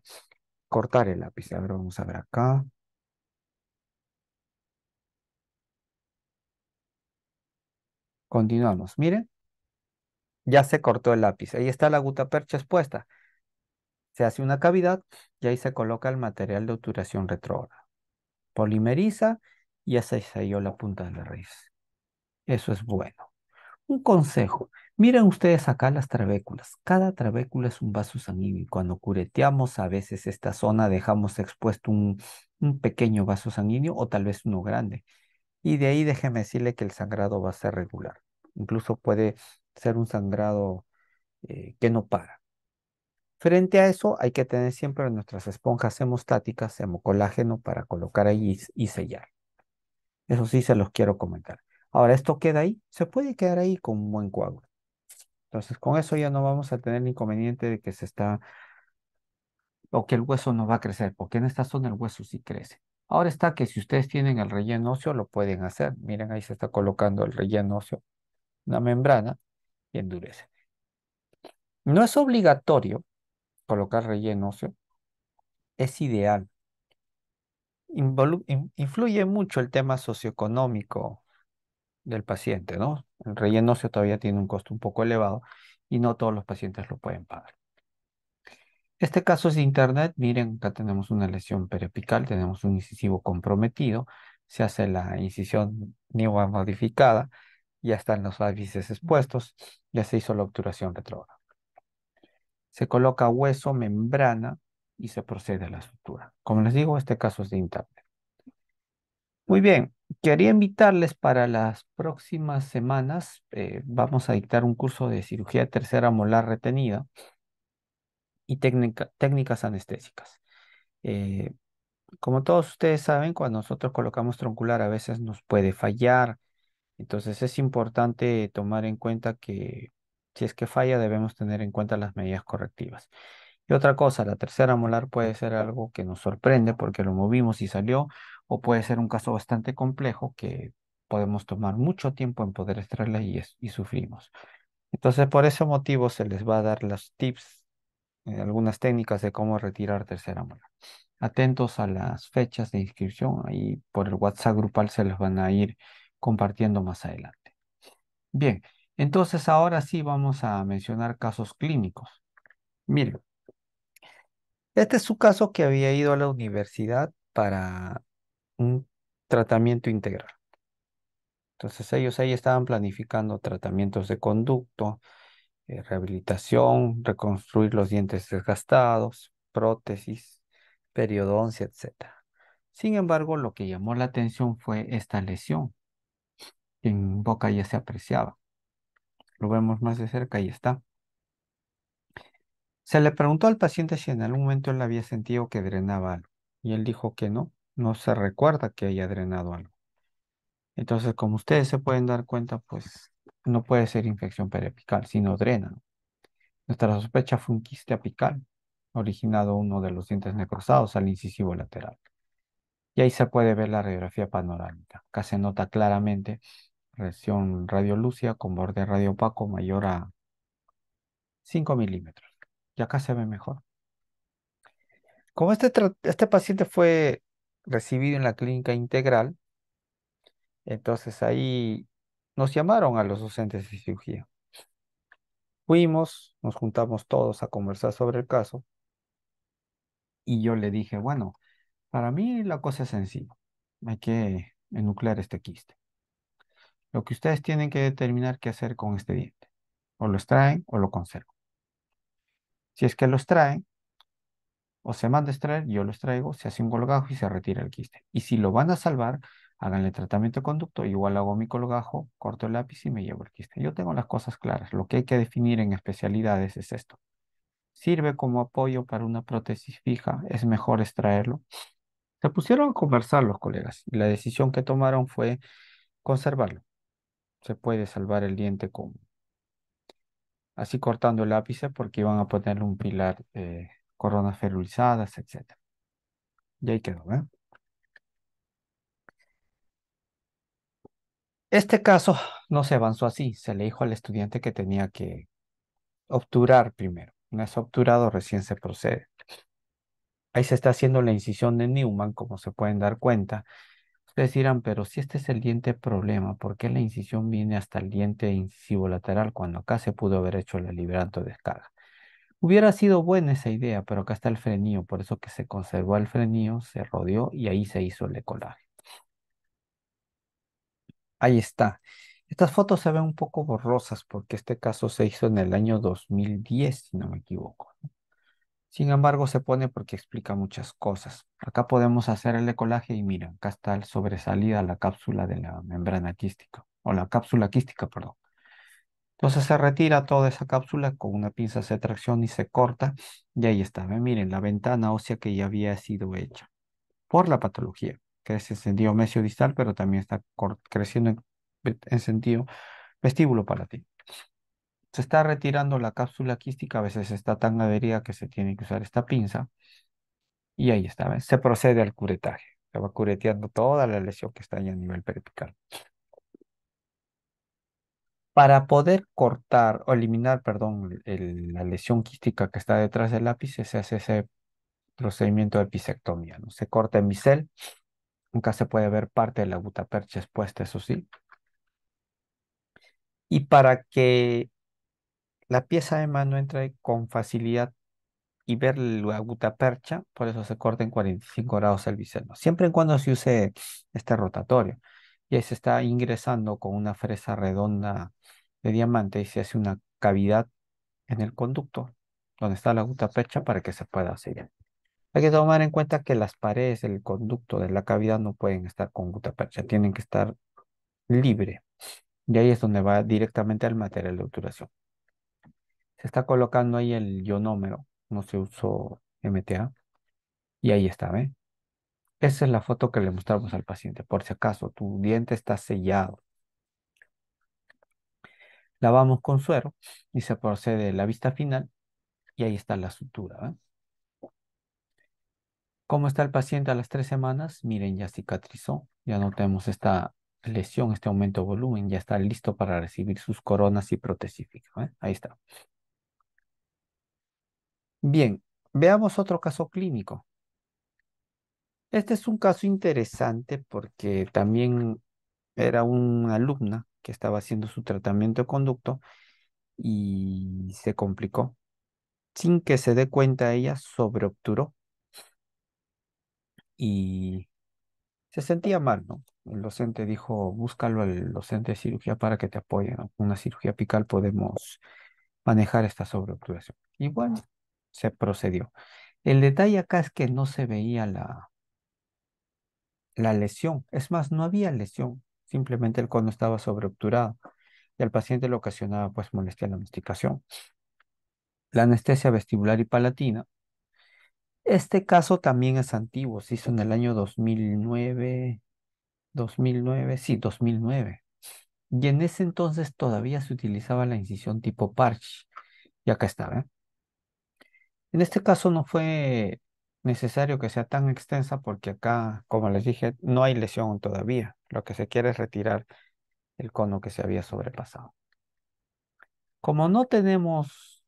cortar el ápice. A ver, vamos a ver acá. Continuamos. Miren, ya se cortó el lápiz. Ahí está la gutapercha expuesta. Se hace una cavidad y ahí se coloca el material de obturación retrógrada. Polimeriza y ya se selló la punta de la raíz. Eso es bueno. Un consejo. Miren ustedes acá las trabéculas. Cada trabécula es un vaso sanguíneo. Cuando cureteamos a veces esta zona dejamos expuesto un, pequeño vaso sanguíneo o tal vez uno grande. Y de ahí déjeme decirle que el sangrado va a ser regular. Incluso puede ser un sangrado eh, que no para. Frente a eso, hay que tener siempre nuestras esponjas hemostáticas, hemocolágeno, para colocar ahí y sellar. Eso sí se los quiero comentar. Ahora, esto queda ahí, se puede quedar ahí con un buen coágulo. Entonces, con eso ya no vamos a tener inconveniente de que se está, o que el hueso no va a crecer, porque en esta zona el hueso sí crece. Ahora está que si ustedes tienen el relleno óseo, lo pueden hacer. Miren, ahí se está colocando el relleno óseo, una membrana, y endurece. No es obligatorio, colocar relleno óseo es ideal. influye mucho el tema socioeconómico del paciente, ¿no? El relleno óseo todavía tiene un costo un poco elevado y no todos los pacientes lo pueden pagar. Este caso es de internet. Miren, acá tenemos una lesión periopical. tenemos un incisivo comprometido, se hace la incisión modificada, ya están los ápices expuestos, ya se hizo la obturación retrógrada se coloca hueso, membrana y se procede a la sutura. Como les digo, este caso es de internet. Muy bien, quería invitarles para las próximas semanas, eh, vamos a dictar un curso de cirugía de tercera molar retenida y técnicas anestésicas. Eh, como todos ustedes saben, cuando nosotros colocamos troncular a veces nos puede fallar, entonces es importante tomar en cuenta que si es que falla, debemos tener en cuenta las medidas correctivas. Y otra cosa, la tercera molar puede ser algo que nos sorprende porque lo movimos y salió, o puede ser un caso bastante complejo que podemos tomar mucho tiempo en poder extraerla y, sufrimos. Entonces, por ese motivo se les va a dar las tips, eh, algunas técnicas de cómo retirar tercera molar. Atentos a las fechas de inscripción, ahí por el WhatsApp grupal se los van a ir compartiendo más adelante. Bien, entonces, ahora sí vamos a mencionar casos clínicos. Miren, este es su caso que había ido a la universidad para un tratamiento integral. Entonces, ellos ahí estaban planificando tratamientos de conducto, eh, rehabilitación, reconstruir los dientes desgastados, prótesis, periodoncia, etc. Sin embargo, lo que llamó la atención fue esta lesión. En boca ya se apreciaba lo vemos más de cerca, ahí está. Se le preguntó al paciente si en algún momento él había sentido que drenaba algo y él dijo que no, no se recuerda que haya drenado algo. Entonces, como ustedes se pueden dar cuenta, pues no puede ser infección periapical, sino drena. Nuestra sospecha fue un quiste apical, originado uno de los dientes necrosados al incisivo lateral. Y ahí se puede ver la radiografía panorámica, acá se nota claramente Reacción radiolúcia con borde radio mayor a 5 milímetros. Y acá se ve mejor. Como este, este paciente fue recibido en la clínica integral, entonces ahí nos llamaron a los docentes de cirugía. Fuimos, nos juntamos todos a conversar sobre el caso y yo le dije, bueno, para mí la cosa es sencilla, hay que enuclear este quiste. Lo que ustedes tienen que determinar qué hacer con este diente. O lo extraen o lo conservan. Si es que los traen, o se manda a extraer, yo lo traigo, se hace un colgajo y se retira el quiste. Y si lo van a salvar, háganle tratamiento de conducto, igual hago mi colgajo, corto el lápiz y me llevo el quiste. Yo tengo las cosas claras. Lo que hay que definir en especialidades es esto. Sirve como apoyo para una prótesis fija, es mejor extraerlo. Se pusieron a conversar los colegas y la decisión que tomaron fue conservarlo se puede salvar el diente con Así cortando el ápice porque iban a ponerle un pilar eh, coronas ferulizadas, etc. Y ahí quedó, ¿eh? Este caso no se avanzó así, se le dijo al estudiante que tenía que obturar primero. No es obturado, recién se procede. Ahí se está haciendo la incisión de Newman, como se pueden dar cuenta, Ustedes dirán, pero si este es el diente problema, ¿por qué la incisión viene hasta el diente incisivo lateral cuando acá se pudo haber hecho la liberanto descarga? Hubiera sido buena esa idea, pero acá está el frenillo, por eso que se conservó el frenillo, se rodeó y ahí se hizo el decolaje. Ahí está. Estas fotos se ven un poco borrosas porque este caso se hizo en el año 2010, si no me equivoco. Sin embargo, se pone porque explica muchas cosas. Acá podemos hacer el ecolaje y miren, acá está sobresalida la cápsula de la membrana quística, o la cápsula quística, perdón. Entonces se retira toda esa cápsula, con una pinza de tracción y se corta, y ahí está. Miren, la ventana ósea que ya había sido hecha por la patología, Que es en sentido mesiodistal, pero también está creciendo en, sentido vestíbulo palatino se está retirando la cápsula quística, a veces está tan adherida que se tiene que usar esta pinza. Y ahí está, ¿ves? se procede al curetaje. Se va cureteando toda la lesión que está ahí a nivel peripical. Para poder cortar o eliminar, perdón, la lesión quística que está detrás del lápiz, se hace ese procedimiento de pisectomía. ¿no? Se corta en micel, nunca se puede ver parte de la percha expuesta, eso sí. Y para que la pieza de mano entra con facilidad y ver la percha, por eso se corta en 45 grados el bisel. Siempre y cuando se use este rotatorio. Y ahí se está ingresando con una fresa redonda de diamante y se hace una cavidad en el conducto donde está la percha para que se pueda sellar. Hay que tomar en cuenta que las paredes del conducto de la cavidad no pueden estar con percha, tienen que estar libre. Y ahí es donde va directamente al material de obturación se está colocando ahí el ionómero, no se usó MTA, y ahí está, ¿ve? Esa es la foto que le mostramos al paciente, por si acaso tu diente está sellado. Lavamos con suero y se procede la vista final y ahí está la sutura. ¿eh? ¿Cómo está el paciente a las tres semanas? Miren, ya cicatrizó, ya no tenemos esta lesión, este aumento de volumen, ya está listo para recibir sus coronas y protesíficas. ¿eh? Ahí está. Bien, veamos otro caso clínico. Este es un caso interesante porque también era una alumna que estaba haciendo su tratamiento de conducto y se complicó. Sin que se dé cuenta ella, sobreobturó y se sentía mal, ¿no? El docente dijo, búscalo al docente de cirugía para que te apoye. una cirugía apical podemos manejar esta sobreobturación. Y bueno, se procedió. El detalle acá es que no se veía la, la lesión. Es más, no había lesión. Simplemente el cono estaba sobreobturado y al paciente le ocasionaba pues molestia en la masticación. La anestesia vestibular y palatina. Este caso también es antiguo. Se hizo en el año 2009, 2009, sí, 2009. Y en ese entonces todavía se utilizaba la incisión tipo parche. Y acá está, ¿eh? En este caso no fue necesario que sea tan extensa porque acá, como les dije, no hay lesión todavía. Lo que se quiere es retirar el cono que se había sobrepasado. Como no tenemos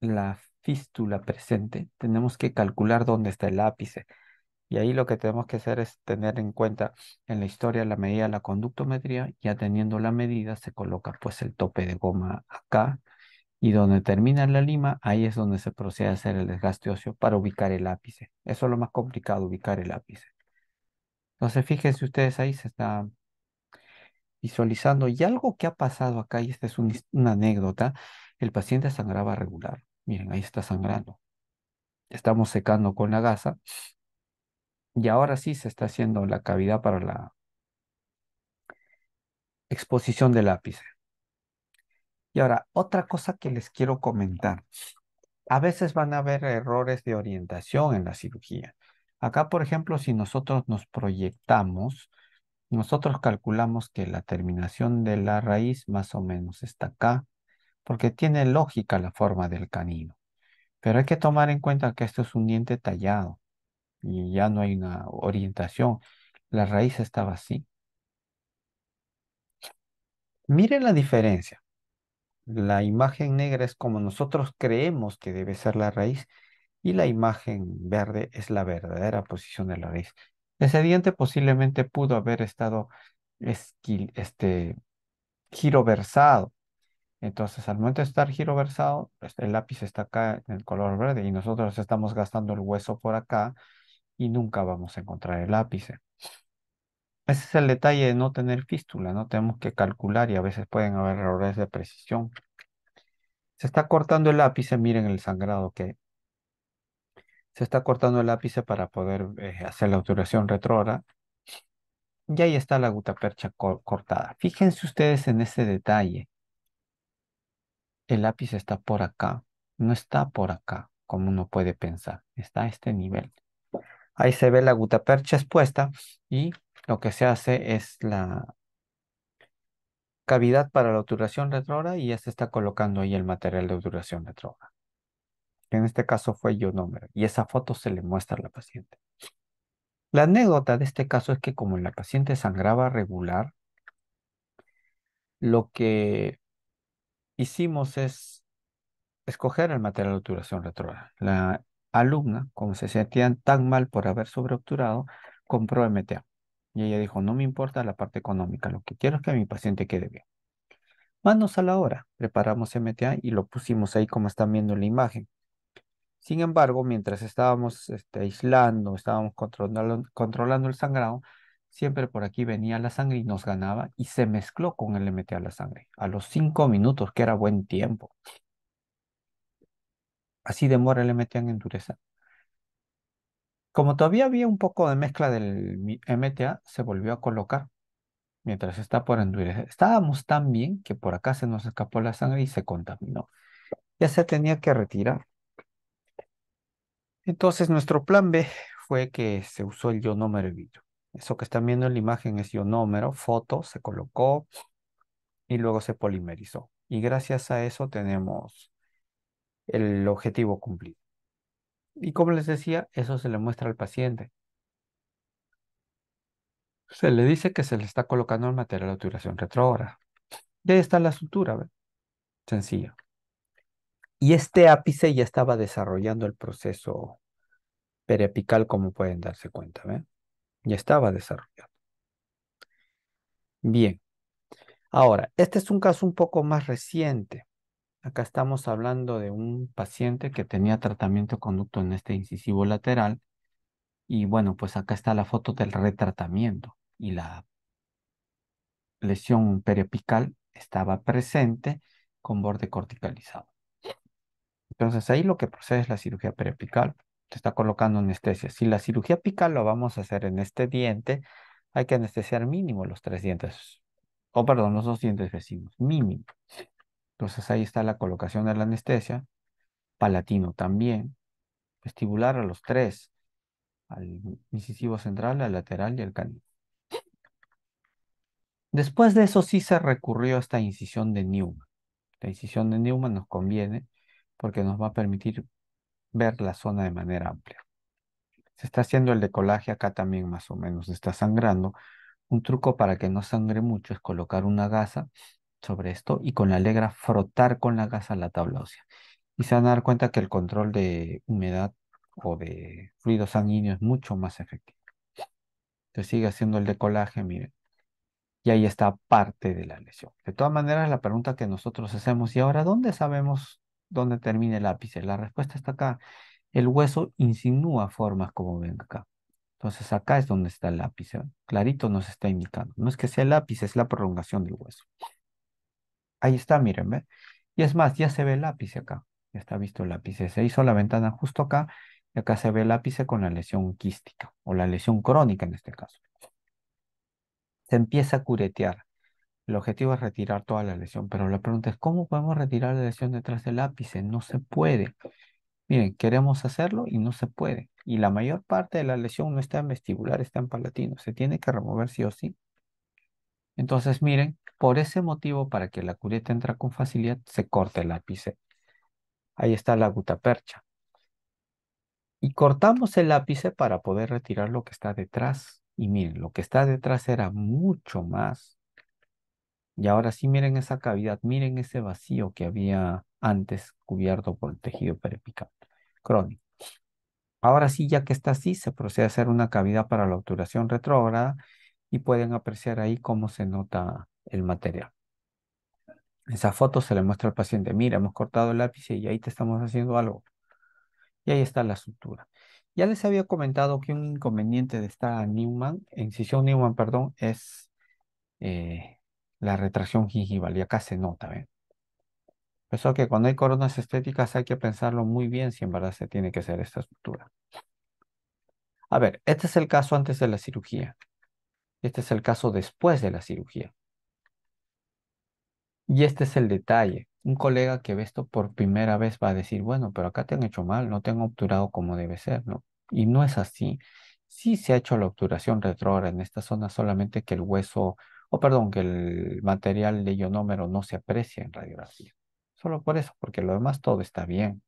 la fístula presente, tenemos que calcular dónde está el ápice. Y ahí lo que tenemos que hacer es tener en cuenta en la historia la medida de la conductometría, ya teniendo la medida se coloca pues el tope de goma acá y donde termina la lima, ahí es donde se procede a hacer el desgaste óseo para ubicar el ápice. Eso es lo más complicado, ubicar el ápice. Entonces, fíjense ustedes ahí, se está visualizando. Y algo que ha pasado acá, y esta es una anécdota, el paciente sangraba regular. Miren, ahí está sangrando. Estamos secando con la gasa. Y ahora sí se está haciendo la cavidad para la exposición del ápice. Y ahora, otra cosa que les quiero comentar. A veces van a haber errores de orientación en la cirugía. Acá, por ejemplo, si nosotros nos proyectamos, nosotros calculamos que la terminación de la raíz más o menos está acá, porque tiene lógica la forma del canino. Pero hay que tomar en cuenta que esto es un diente tallado y ya no hay una orientación. La raíz estaba así. Miren la diferencia. La imagen negra es como nosotros creemos que debe ser la raíz y la imagen verde es la verdadera posición de la raíz. Ese diente posiblemente pudo haber estado este, giroversado. Entonces, al momento de estar giroversado, este, el lápiz está acá en el color verde y nosotros estamos gastando el hueso por acá y nunca vamos a encontrar el lápiz. Ese es el detalle de no tener fístula, no tenemos que calcular y a veces pueden haber errores de precisión. Se está cortando el lápiz. miren el sangrado que se está cortando el lápiz para poder eh, hacer la obturación retrógrada. Y ahí está la gutapercha cortada. Fíjense ustedes en ese detalle. El lápiz está por acá, no está por acá, como uno puede pensar. Está a este nivel. Ahí se ve la gutapercha expuesta y lo que se hace es la cavidad para la obturación retrógrada y ya se está colocando ahí el material de obturación retrógrada. En este caso fue ionómero y esa foto se le muestra a la paciente. La anécdota de este caso es que como la paciente sangraba regular, lo que hicimos es escoger el material de obturación retrógrada. La alumna, como se sentían tan mal por haber sobreobturado, compró MTA. Y ella dijo, no me importa la parte económica, lo que quiero es que mi paciente quede bien. Manos a la hora, preparamos MTA y lo pusimos ahí como están viendo en la imagen. Sin embargo, mientras estábamos este, aislando, estábamos controlando, controlando el sangrado, siempre por aquí venía la sangre y nos ganaba y se mezcló con el MTA la sangre a los cinco minutos, que era buen tiempo. Así demora el MTA en endurecer. Como todavía había un poco de mezcla del MTA, se volvió a colocar mientras está por endurecer. Estábamos tan bien que por acá se nos escapó la sangre y se contaminó. Ya se tenía que retirar. Entonces nuestro plan B fue que se usó el ionómero vidrio. Eso que están viendo en la imagen es ionómero, foto, se colocó y luego se polimerizó. Y gracias a eso tenemos el objetivo cumplido. Y como les decía, eso se le muestra al paciente. Se le dice que se le está colocando el material de obturación retrógrada. De ahí está la sutura, ¿ven? Sencillo. Y este ápice ya estaba desarrollando el proceso periapical, como pueden darse cuenta, ¿ven? Ya estaba desarrollado. Bien. Ahora, este es un caso un poco más reciente. Acá estamos hablando de un paciente que tenía tratamiento conducto en este incisivo lateral. Y bueno, pues acá está la foto del retratamiento y la lesión periapical estaba presente con borde corticalizado. Entonces ahí lo que procede es la cirugía periapical. Se está colocando anestesia. Si la cirugía apical lo vamos a hacer en este diente, hay que anestesiar mínimo los tres dientes, o perdón, los dos dientes vecinos, mínimo. Entonces ahí está la colocación de la anestesia, palatino también, vestibular a los tres, al incisivo central, al lateral y al canino. Después de eso sí se recurrió a esta incisión de Newman. La incisión de Newman nos conviene porque nos va a permitir ver la zona de manera amplia. Se está haciendo el decolaje acá también más o menos, está sangrando. Un truco para que no sangre mucho es colocar una gasa sobre esto y con la alegra frotar con la gasa la tabla ósea. Y se van a dar cuenta que el control de humedad o de fluido sanguíneo es mucho más efectivo. Entonces sigue haciendo el decolaje, miren. Y ahí está parte de la lesión. De todas maneras, la pregunta que nosotros hacemos, ¿y ahora dónde sabemos dónde termina el ápice? La respuesta está acá. El hueso insinúa formas como ven acá. Entonces acá es donde está el lápiz Clarito nos está indicando. No es que sea el lápiz es la prolongación del hueso. Ahí está, miren, ¿ve? Y es más, ya se ve el lápiz acá. Ya está visto el lápiz. Se hizo la ventana justo acá y acá se ve el lápiz con la lesión quística o la lesión crónica en este caso. Se empieza a curetear. El objetivo es retirar toda la lesión, pero la pregunta es, ¿cómo podemos retirar la lesión detrás del lápiz? No se puede. Miren, queremos hacerlo y no se puede. Y la mayor parte de la lesión no está en vestibular, está en palatino. Se tiene que remover sí o sí. Entonces, miren, por ese motivo, para que la cureta entra con facilidad, se corta el ápice. Ahí está la gutapercha. Y cortamos el ápice para poder retirar lo que está detrás. Y miren, lo que está detrás era mucho más. Y ahora sí miren esa cavidad, miren ese vacío que había antes cubierto por el tejido peripical crónico. Ahora sí, ya que está así, se procede a hacer una cavidad para la obturación retrógrada y pueden apreciar ahí cómo se nota el material. Esa foto se le muestra al paciente, mira, hemos cortado el lápiz y ahí te estamos haciendo algo. Y ahí está la estructura Ya les había comentado que un inconveniente de esta Newman, incisión Newman, perdón, es eh, la retracción gingival. Y acá se nota, ¿ven? que cuando hay coronas estéticas hay que pensarlo muy bien si en verdad se tiene que hacer esta estructura A ver, este es el caso antes de la cirugía. Este es el caso después de la cirugía. Y este es el detalle. Un colega que ve esto por primera vez va a decir, bueno, pero acá te han hecho mal, no te han obturado como debe ser, ¿no? Y no es así. Sí se ha hecho la obturación retrógrada en esta zona, solamente que el hueso, o perdón, que el material de ionómero no se aprecia en radiografía. Solo por eso, porque lo demás todo está bien.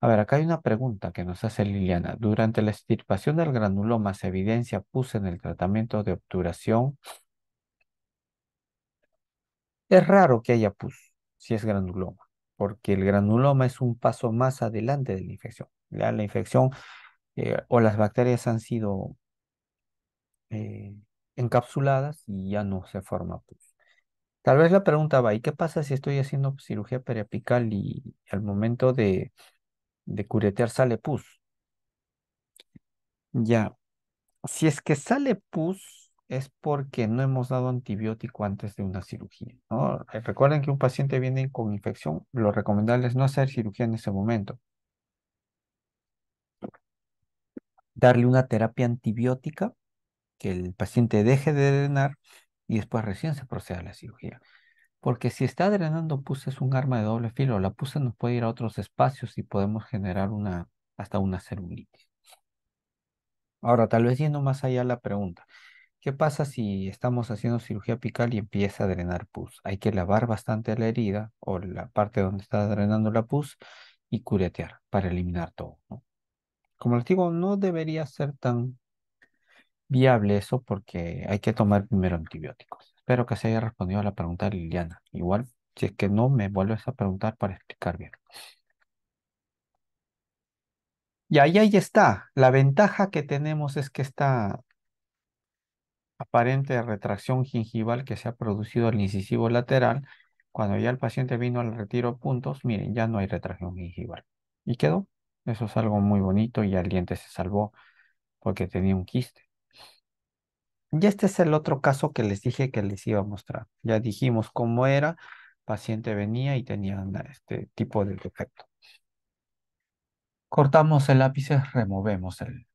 A ver, acá hay una pregunta que nos hace Liliana. Durante la extirpación del granuloma se evidencia puse en el tratamiento de obturación es raro que haya pus si es granuloma, porque el granuloma es un paso más adelante de la infección. La, la infección eh, o las bacterias han sido eh, encapsuladas y ya no se forma pus. Tal vez la pregunta va, ¿y qué pasa si estoy haciendo cirugía periapical y al momento de, de curetear sale pus? Ya, si es que sale pus, es porque no hemos dado antibiótico antes de una cirugía. Eh, recuerden que un paciente viene con infección, lo recomendable es no hacer cirugía en ese momento. Darle una terapia antibiótica, que el paciente deje de drenar y después recién se proceda a la cirugía. Porque si está drenando pus es un arma de doble filo, la puse nos puede ir a otros espacios y podemos generar una, hasta una celulitis. Ahora, tal vez yendo más allá la pregunta, ¿Qué pasa si estamos haciendo cirugía apical y empieza a drenar pus? Hay que lavar bastante la herida o la parte donde está drenando la pus y curetear para eliminar todo. Como les digo, no debería ser tan viable eso porque hay que tomar primero antibióticos. Espero que se haya respondido a la pregunta de Liliana. Igual, si es que no, me vuelves a preguntar para explicar bien. Y ahí, ahí está. La ventaja que tenemos es que está aparente retracción gingival que se ha producido el incisivo lateral, cuando ya el paciente vino al retiro puntos, miren, ya no hay retracción gingival. Y quedó. Eso es algo muy bonito y el diente se salvó porque tenía un quiste. Y este es el otro caso que les dije que les iba a mostrar. Ya dijimos cómo era, paciente venía y tenía este tipo de defecto. Cortamos el ápice, removemos el,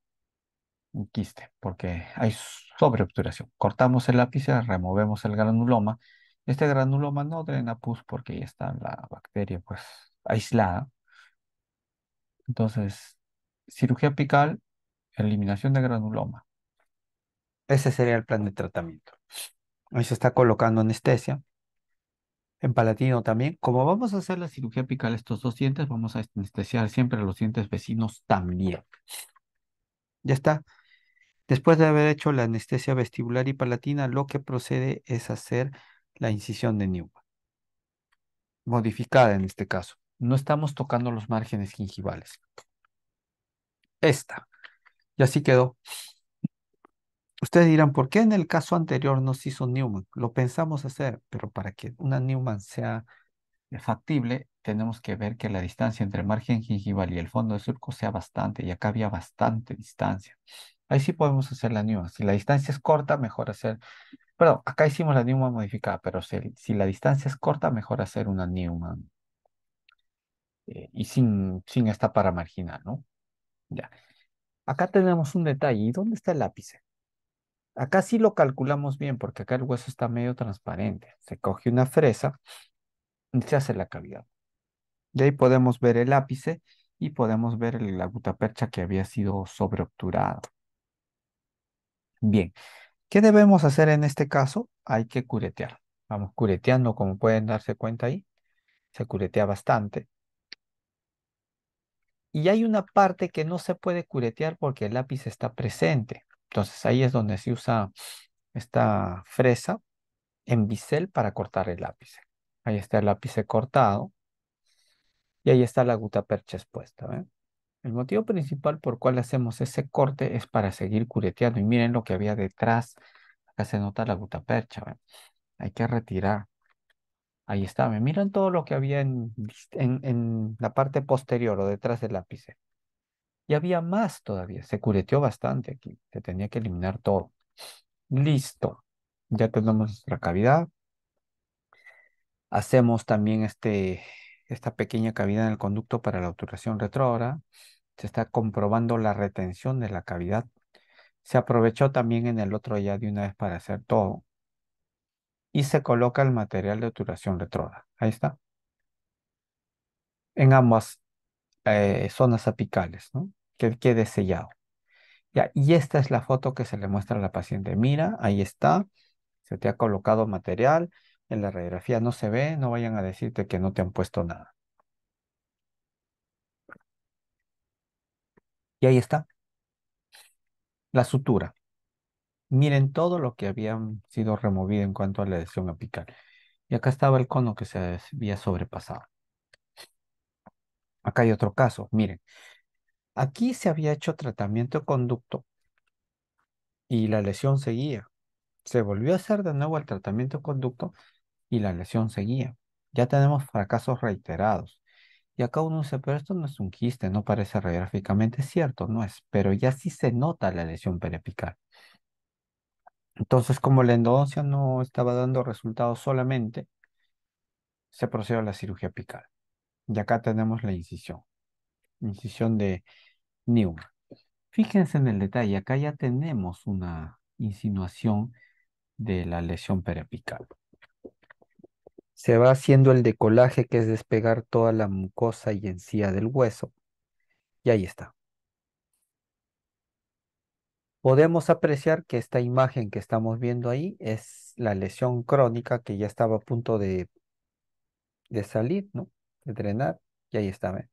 un quiste, porque hay sobreobturación. Cortamos el ápice, removemos el granuloma. Este granuloma no drena pus porque ya está la bacteria pues aislada. Entonces, cirugía apical, eliminación de granuloma. Ese sería el plan de tratamiento. Ahí se está colocando anestesia. En palatino también. Como vamos a hacer la cirugía apical estos dos dientes, vamos a anestesiar siempre los dientes vecinos también. Ya está después de haber hecho la anestesia vestibular y palatina, lo que procede es hacer la incisión de Newman, modificada en este caso. No estamos tocando los márgenes gingivales. Esta. Y así quedó. Ustedes dirán, ¿por qué en el caso anterior no se hizo Newman? Lo pensamos hacer, pero para que una Newman sea factible, tenemos que ver que la distancia entre el margen gingival y el fondo del surco sea bastante, y acá había bastante distancia. Ahí sí podemos hacer la Newman. Si la distancia es corta, mejor hacer. Perdón, acá hicimos la Newman modificada, pero si, la distancia es corta, mejor hacer una Newman. Eh, y sin, sin esta para marginal, ¿no? Ya. Acá tenemos un detalle. ¿Y dónde está el lápiz? Acá sí lo calculamos bien, porque acá el hueso está medio transparente. Se coge una fresa y se hace la cavidad. De ahí podemos ver el ápice y podemos ver la gutapercha que había sido sobreobturada. Bien, ¿qué debemos hacer en este caso? Hay que curetear. Vamos cureteando, como pueden darse cuenta ahí. Se curetea bastante. Y hay una parte que no se puede curetear porque el lápiz está presente. Entonces ahí es donde se usa esta fresa en bisel para cortar el lápiz. Ahí está el lápiz cortado. Y ahí está la percha expuesta. ¿ven? El motivo principal por cual hacemos ese corte es para seguir cureteando. Y miren lo que había detrás. Acá se nota la gutapercha. Hay que retirar. Ahí está. Miren todo lo que había en, en, la parte posterior o detrás del ápice. Y había más todavía. Se cureteó bastante aquí. Se tenía que eliminar todo. Listo. Ya tenemos nuestra cavidad. Hacemos también este esta pequeña cavidad en el conducto para la obturación retrógrada, se está comprobando la retención de la cavidad. Se aprovechó también en el otro ya de una vez para hacer todo. Y se coloca el material de obturación retrógrada. Ahí está. En ambas eh, zonas apicales, ¿no? Que quede sellado. y esta es la foto que se le muestra a la paciente. Mira, ahí está. Se te ha colocado material en la radiografía no se ve, no vayan a decirte que no te han puesto nada. Y ahí está. La sutura. Miren todo lo que había sido removido en cuanto a la lesión apical. Y acá estaba el cono que se había sobrepasado. Acá hay otro caso. Miren, aquí se había hecho tratamiento conducto y la lesión seguía. Se volvió a hacer de nuevo el tratamiento conducto y la lesión seguía. Ya tenemos fracasos reiterados. Y acá uno dice, pero esto no es un quiste, no parece radiográficamente cierto, no es, pero ya sí se nota la lesión periapical. Entonces, como la endodoncia no estaba dando resultados solamente, se procedió a la cirugía apical. Y acá tenemos la incisión, incisión de Newman. Fíjense en el detalle, acá ya tenemos una insinuación de la lesión periapical. Se va haciendo el decolaje que es despegar toda la mucosa y encía del hueso. Y ahí está. Podemos apreciar que esta imagen que estamos viendo ahí es la lesión crónica que ya estaba a punto de, de salir, ¿no? De drenar. Y ahí está.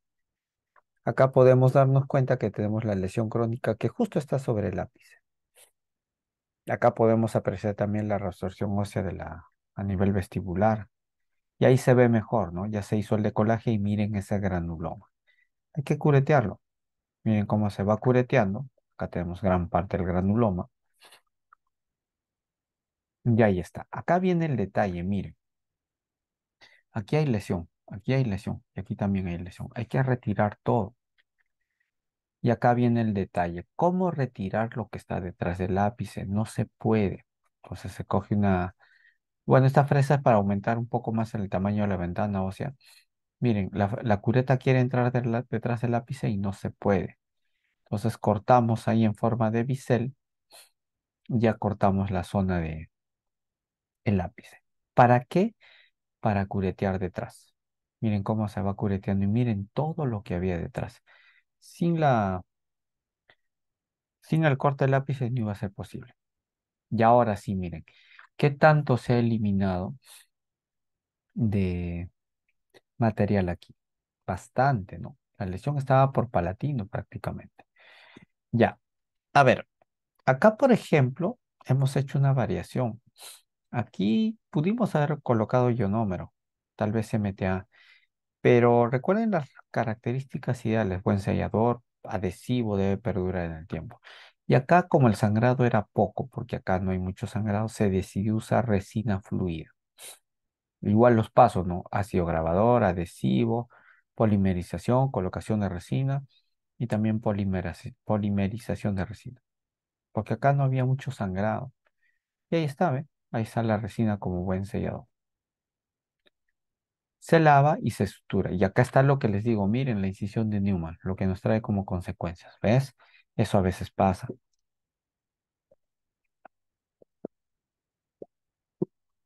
Acá podemos darnos cuenta que tenemos la lesión crónica que justo está sobre el lápiz. Acá podemos apreciar también la resorción ósea de la, a nivel vestibular. Y ahí se ve mejor, ¿no? Ya se hizo el decolaje y miren ese granuloma. Hay que curetearlo. Miren cómo se va cureteando. Acá tenemos gran parte del granuloma. Y ahí está. Acá viene el detalle, miren. Aquí hay lesión, aquí hay lesión y aquí también hay lesión. Hay que retirar todo. Y acá viene el detalle. ¿Cómo retirar lo que está detrás del ápice? No se puede. Entonces se coge una bueno, esta fresa es para aumentar un poco más el tamaño de la ventana, o sea, miren, la, cureta quiere entrar detrás del ápice y no se puede. Entonces cortamos ahí en forma de bisel, ya cortamos la zona de el ápice. ¿Para qué? Para curetear detrás. Miren cómo se va cureteando y miren todo lo que había detrás. Sin la sin el corte del ápice no iba a ser posible. Y ahora sí, miren, ¿Qué tanto se ha eliminado de material aquí? Bastante, ¿no? La lesión estaba por palatino prácticamente. Ya. A ver, acá por ejemplo hemos hecho una variación. Aquí pudimos haber colocado ionómero, tal vez MTA, pero recuerden las características ideales, buen sellador, adhesivo, debe perdurar en el tiempo. Y acá, como el sangrado era poco, porque acá no hay mucho sangrado, se decidió usar resina fluida. Igual los pasos, ¿no? Ácido grabador, adhesivo, polimerización, colocación de resina y también polimerización de resina. Porque acá no había mucho sangrado. Y ahí está, ¿ve? Ahí está la resina como buen sellador. Se lava y se sutura. Y acá está lo que les digo, miren la incisión de Newman, lo que nos trae como consecuencias, ¿ves? Eso a veces pasa.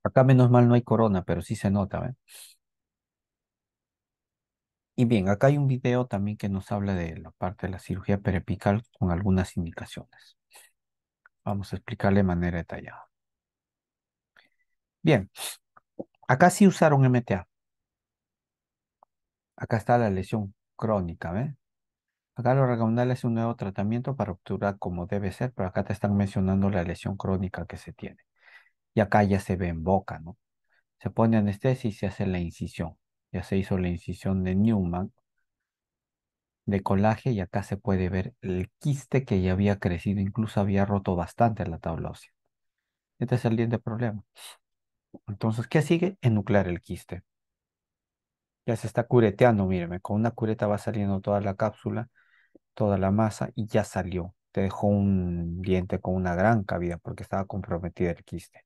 Acá menos mal no hay corona, pero sí se nota. ¿Ven? Y bien, acá hay un video también que nos habla de la parte de la cirugía peripical con algunas indicaciones. Vamos a explicarle de manera detallada. Bien, acá sí usaron MTA. Acá está la lesión crónica, ¿Ven? Acá lo recomendable es un nuevo tratamiento para obturar como debe ser, pero acá te están mencionando la lesión crónica que se tiene. Y acá ya se ve en boca, ¿no? Se pone anestesia y se hace la incisión. Ya se hizo la incisión de Newman de colaje y acá se puede ver el quiste que ya había crecido, incluso había roto bastante la tabla ósea. Este es el diente problema. Entonces, ¿qué sigue? Enuclear el quiste. Ya se está cureteando, míreme, con una cureta va saliendo toda la cápsula toda la masa y ya salió. Te dejó un diente con una gran cavidad porque estaba comprometida el quiste.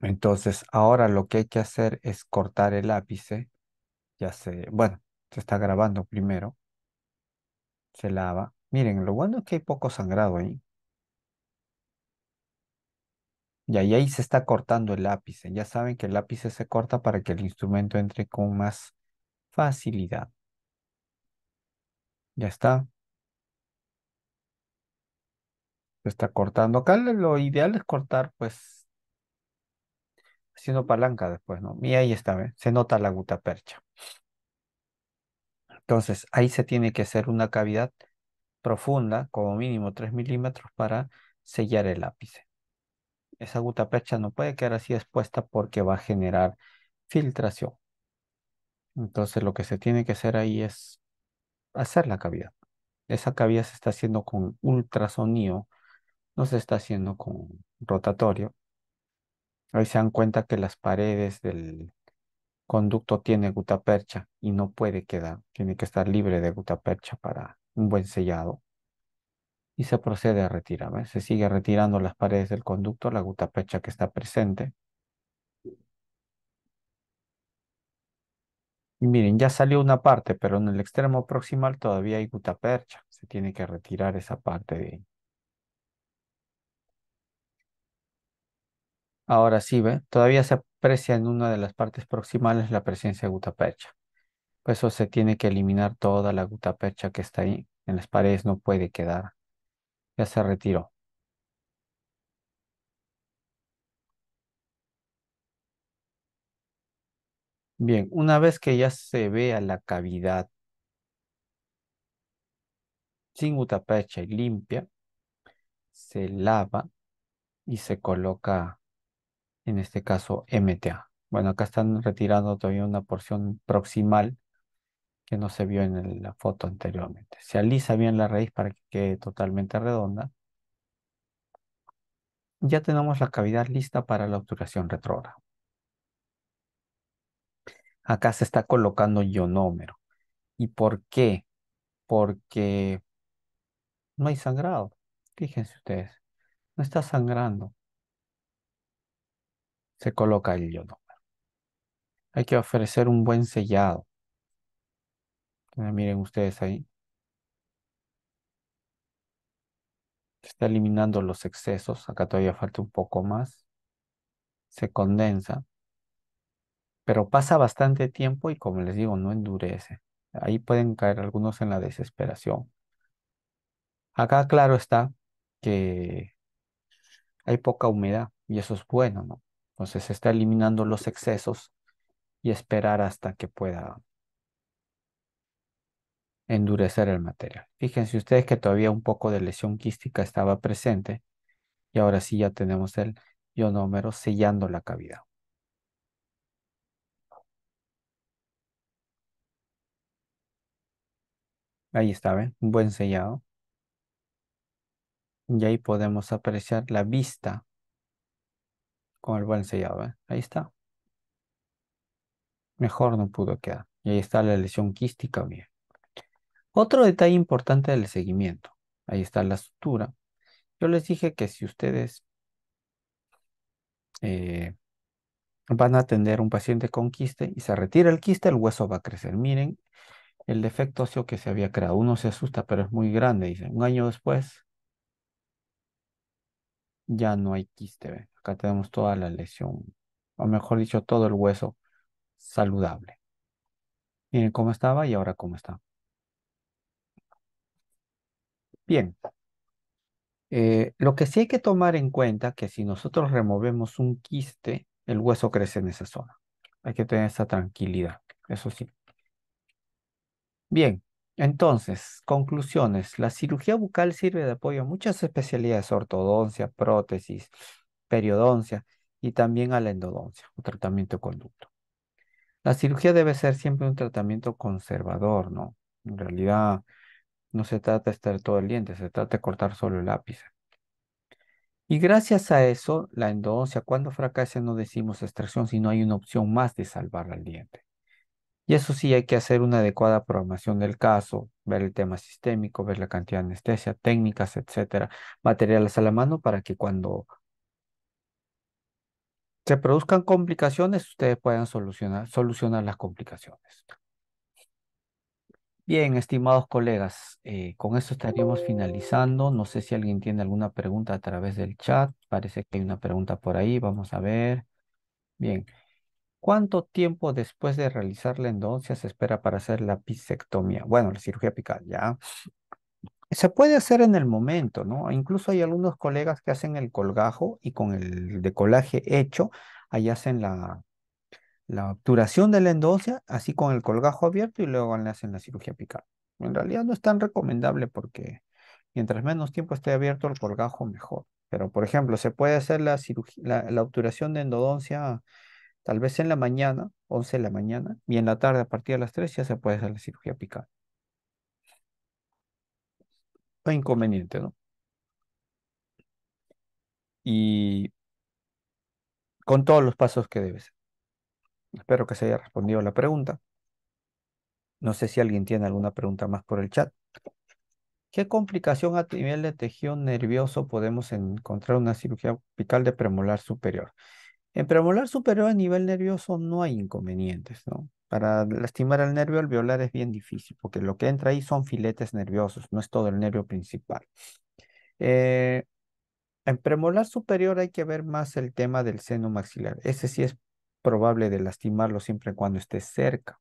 Entonces, ahora lo que hay que hacer es cortar el ápice. Ya se, bueno, se está grabando primero. Se lava. Miren, lo bueno es que hay poco sangrado ahí. y ahí se está cortando el ápice. Ya saben que el ápice se corta para que el instrumento entre con más facilidad. Ya está. Se está cortando. Acá lo ideal es cortar, pues, haciendo palanca después, ¿no? Y ahí está, bien ¿eh? se nota la percha. Entonces, ahí se tiene que hacer una cavidad profunda, como mínimo 3 milímetros, para sellar el ápice. Esa percha no puede quedar así expuesta porque va a generar filtración. Entonces, lo que se tiene que hacer ahí es hacer la cavidad. Esa cavidad se está haciendo con ultrasonido, no se está haciendo con rotatorio. Ahí se dan cuenta que las paredes del conducto tiene gutapercha y no puede quedar, tiene que estar libre de gutapercha para un buen sellado. Y se procede a retirar, se sigue retirando las paredes del conducto, la gutapercha que está presente miren, ya salió una parte, pero en el extremo proximal todavía hay gutapercha. Se tiene que retirar esa parte de ahí. Ahora sí, ¿ve? Todavía se aprecia en una de las partes proximales la presencia de gutapercha. Por pues eso se tiene que eliminar toda la gutapercha que está ahí. En las paredes no puede quedar. Ya se retiró. Bien, una vez que ya se vea la cavidad sin utapecha y limpia, se lava y se coloca, en este caso, MTA. Bueno, acá están retirando todavía una porción proximal que no se vio en la foto anteriormente. Se alisa bien la raíz para que quede totalmente redonda. Ya tenemos la cavidad lista para la obturación retrógrada. Acá se está colocando ionómero. ¿Y por qué? Porque no hay sangrado. Fíjense ustedes, no está sangrando. Se coloca el ionómero. Hay que ofrecer un buen sellado. Ah, miren ustedes ahí. está eliminando los excesos. Acá todavía falta un poco más. Se condensa pero pasa bastante tiempo y como les digo, no endurece. Ahí pueden caer algunos en la desesperación. Acá claro está que hay poca humedad y eso es bueno, ¿no? Entonces se está eliminando los excesos y esperar hasta que pueda endurecer el material. Fíjense ustedes que todavía un poco de lesión quística estaba presente y ahora sí ya tenemos el ionómero sellando la cavidad. Ahí está, ¿ven? ¿eh? Un buen sellado. Y ahí podemos apreciar la vista con el buen sellado, ¿ven? ¿eh? Ahí está. Mejor no pudo quedar. Y ahí está la lesión quística, bien. Otro detalle importante del seguimiento. Ahí está la sutura. Yo les dije que si ustedes eh, van a atender un paciente con quiste y se retira el quiste, el hueso va a crecer. Miren el defecto óseo que se había creado. Uno se asusta, pero es muy grande, dice. Un año después, ya no hay quiste. Acá tenemos toda la lesión, o mejor dicho, todo el hueso saludable. Miren cómo estaba y ahora cómo está. Bien. Eh, lo que sí hay que tomar en cuenta que si nosotros removemos un quiste, el hueso crece en esa zona. Hay que tener esa tranquilidad, eso sí. Bien, entonces, conclusiones. La cirugía bucal sirve de apoyo a muchas especialidades, ortodoncia, prótesis, periodoncia y también a la endodoncia o tratamiento conducto. La cirugía debe ser siempre un tratamiento conservador, ¿no? En realidad no se trata de estar todo el diente, se trata de cortar solo el lápiz. Y gracias a eso, la endodoncia, cuando fracasa, no decimos extracción, sino hay una opción más de salvar al diente. Y eso sí, hay que hacer una adecuada programación del caso, ver el tema sistémico, ver la cantidad de anestesia, técnicas, etcétera, materiales a la mano para que cuando se produzcan complicaciones, ustedes puedan solucionar, solucionar las complicaciones. Bien, estimados colegas, eh, con esto estaríamos finalizando. No sé si alguien tiene alguna pregunta a través del chat. Parece que hay una pregunta por ahí. Vamos a ver. Bien. ¿Cuánto tiempo después de realizar la endodoncia se espera para hacer la pisectomía? Bueno, la cirugía apical, ya. Se puede hacer en el momento, ¿no? Incluso hay algunos colegas que hacen el colgajo y con el decolaje hecho, ahí hacen la, la obturación de la endodoncia, así con el colgajo abierto y luego le hacen la cirugía apical. En realidad no es tan recomendable porque mientras menos tiempo esté abierto el colgajo, mejor. Pero, por ejemplo, se puede hacer la, la obturación de endodoncia Tal vez en la mañana, 11 de la mañana, y en la tarde a partir de las 3 ya se puede hacer la cirugía apical. No inconveniente, ¿no? Y con todos los pasos que debes. Espero que se haya respondido a la pregunta. No sé si alguien tiene alguna pregunta más por el chat. ¿Qué complicación a nivel de tejido nervioso podemos encontrar una cirugía apical de premolar superior? En premolar superior a nivel nervioso no hay inconvenientes, ¿no? Para lastimar al nervio alveolar es bien difícil, porque lo que entra ahí son filetes nerviosos, no es todo el nervio principal. Eh, en premolar superior hay que ver más el tema del seno maxilar. Ese sí es probable de lastimarlo siempre cuando esté cerca.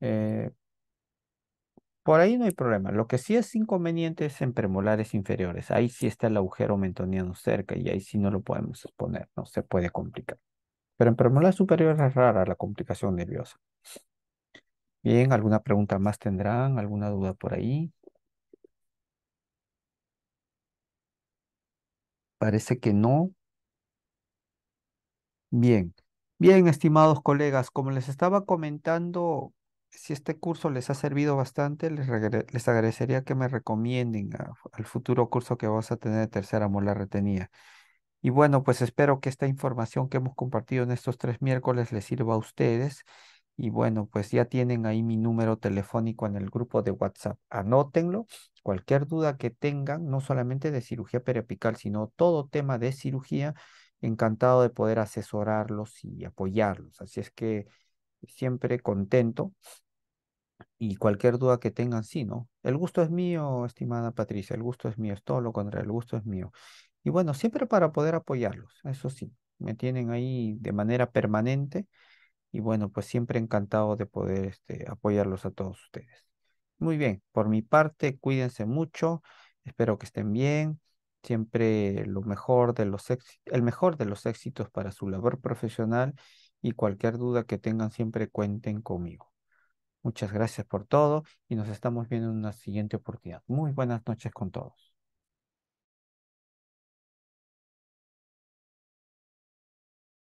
Eh, por ahí no hay problema. Lo que sí es inconveniente es en premolares inferiores. Ahí sí está el agujero mentoniano cerca y ahí sí no lo podemos exponer, no se puede complicar. Pero en premolares superiores es rara la complicación nerviosa. Bien, ¿alguna pregunta más tendrán? ¿Alguna duda por ahí? Parece que no. Bien. Bien, estimados colegas, como les estaba comentando, si este curso les ha servido bastante, les, les agradecería que me recomienden al futuro curso que vamos a tener de tercera mola retenida. Y bueno, pues espero que esta información que hemos compartido en estos tres miércoles les sirva a ustedes. Y bueno, pues ya tienen ahí mi número telefónico en el grupo de WhatsApp. Anótenlo. Cualquier duda que tengan, no solamente de cirugía periapical, sino todo tema de cirugía, encantado de poder asesorarlos y apoyarlos. Así es que siempre contento. Y cualquier duda que tengan, sí, ¿no? El gusto es mío, estimada Patricia, el gusto es mío, es todo lo contrario, el gusto es mío. Y bueno, siempre para poder apoyarlos, eso sí, me tienen ahí de manera permanente y bueno, pues siempre encantado de poder este, apoyarlos a todos ustedes. Muy bien, por mi parte, cuídense mucho, espero que estén bien, siempre lo mejor de los el mejor de los éxitos para su labor profesional y cualquier duda que tengan siempre cuenten conmigo. Muchas gracias por todo y nos estamos viendo en una siguiente oportunidad. Muy buenas noches con todos.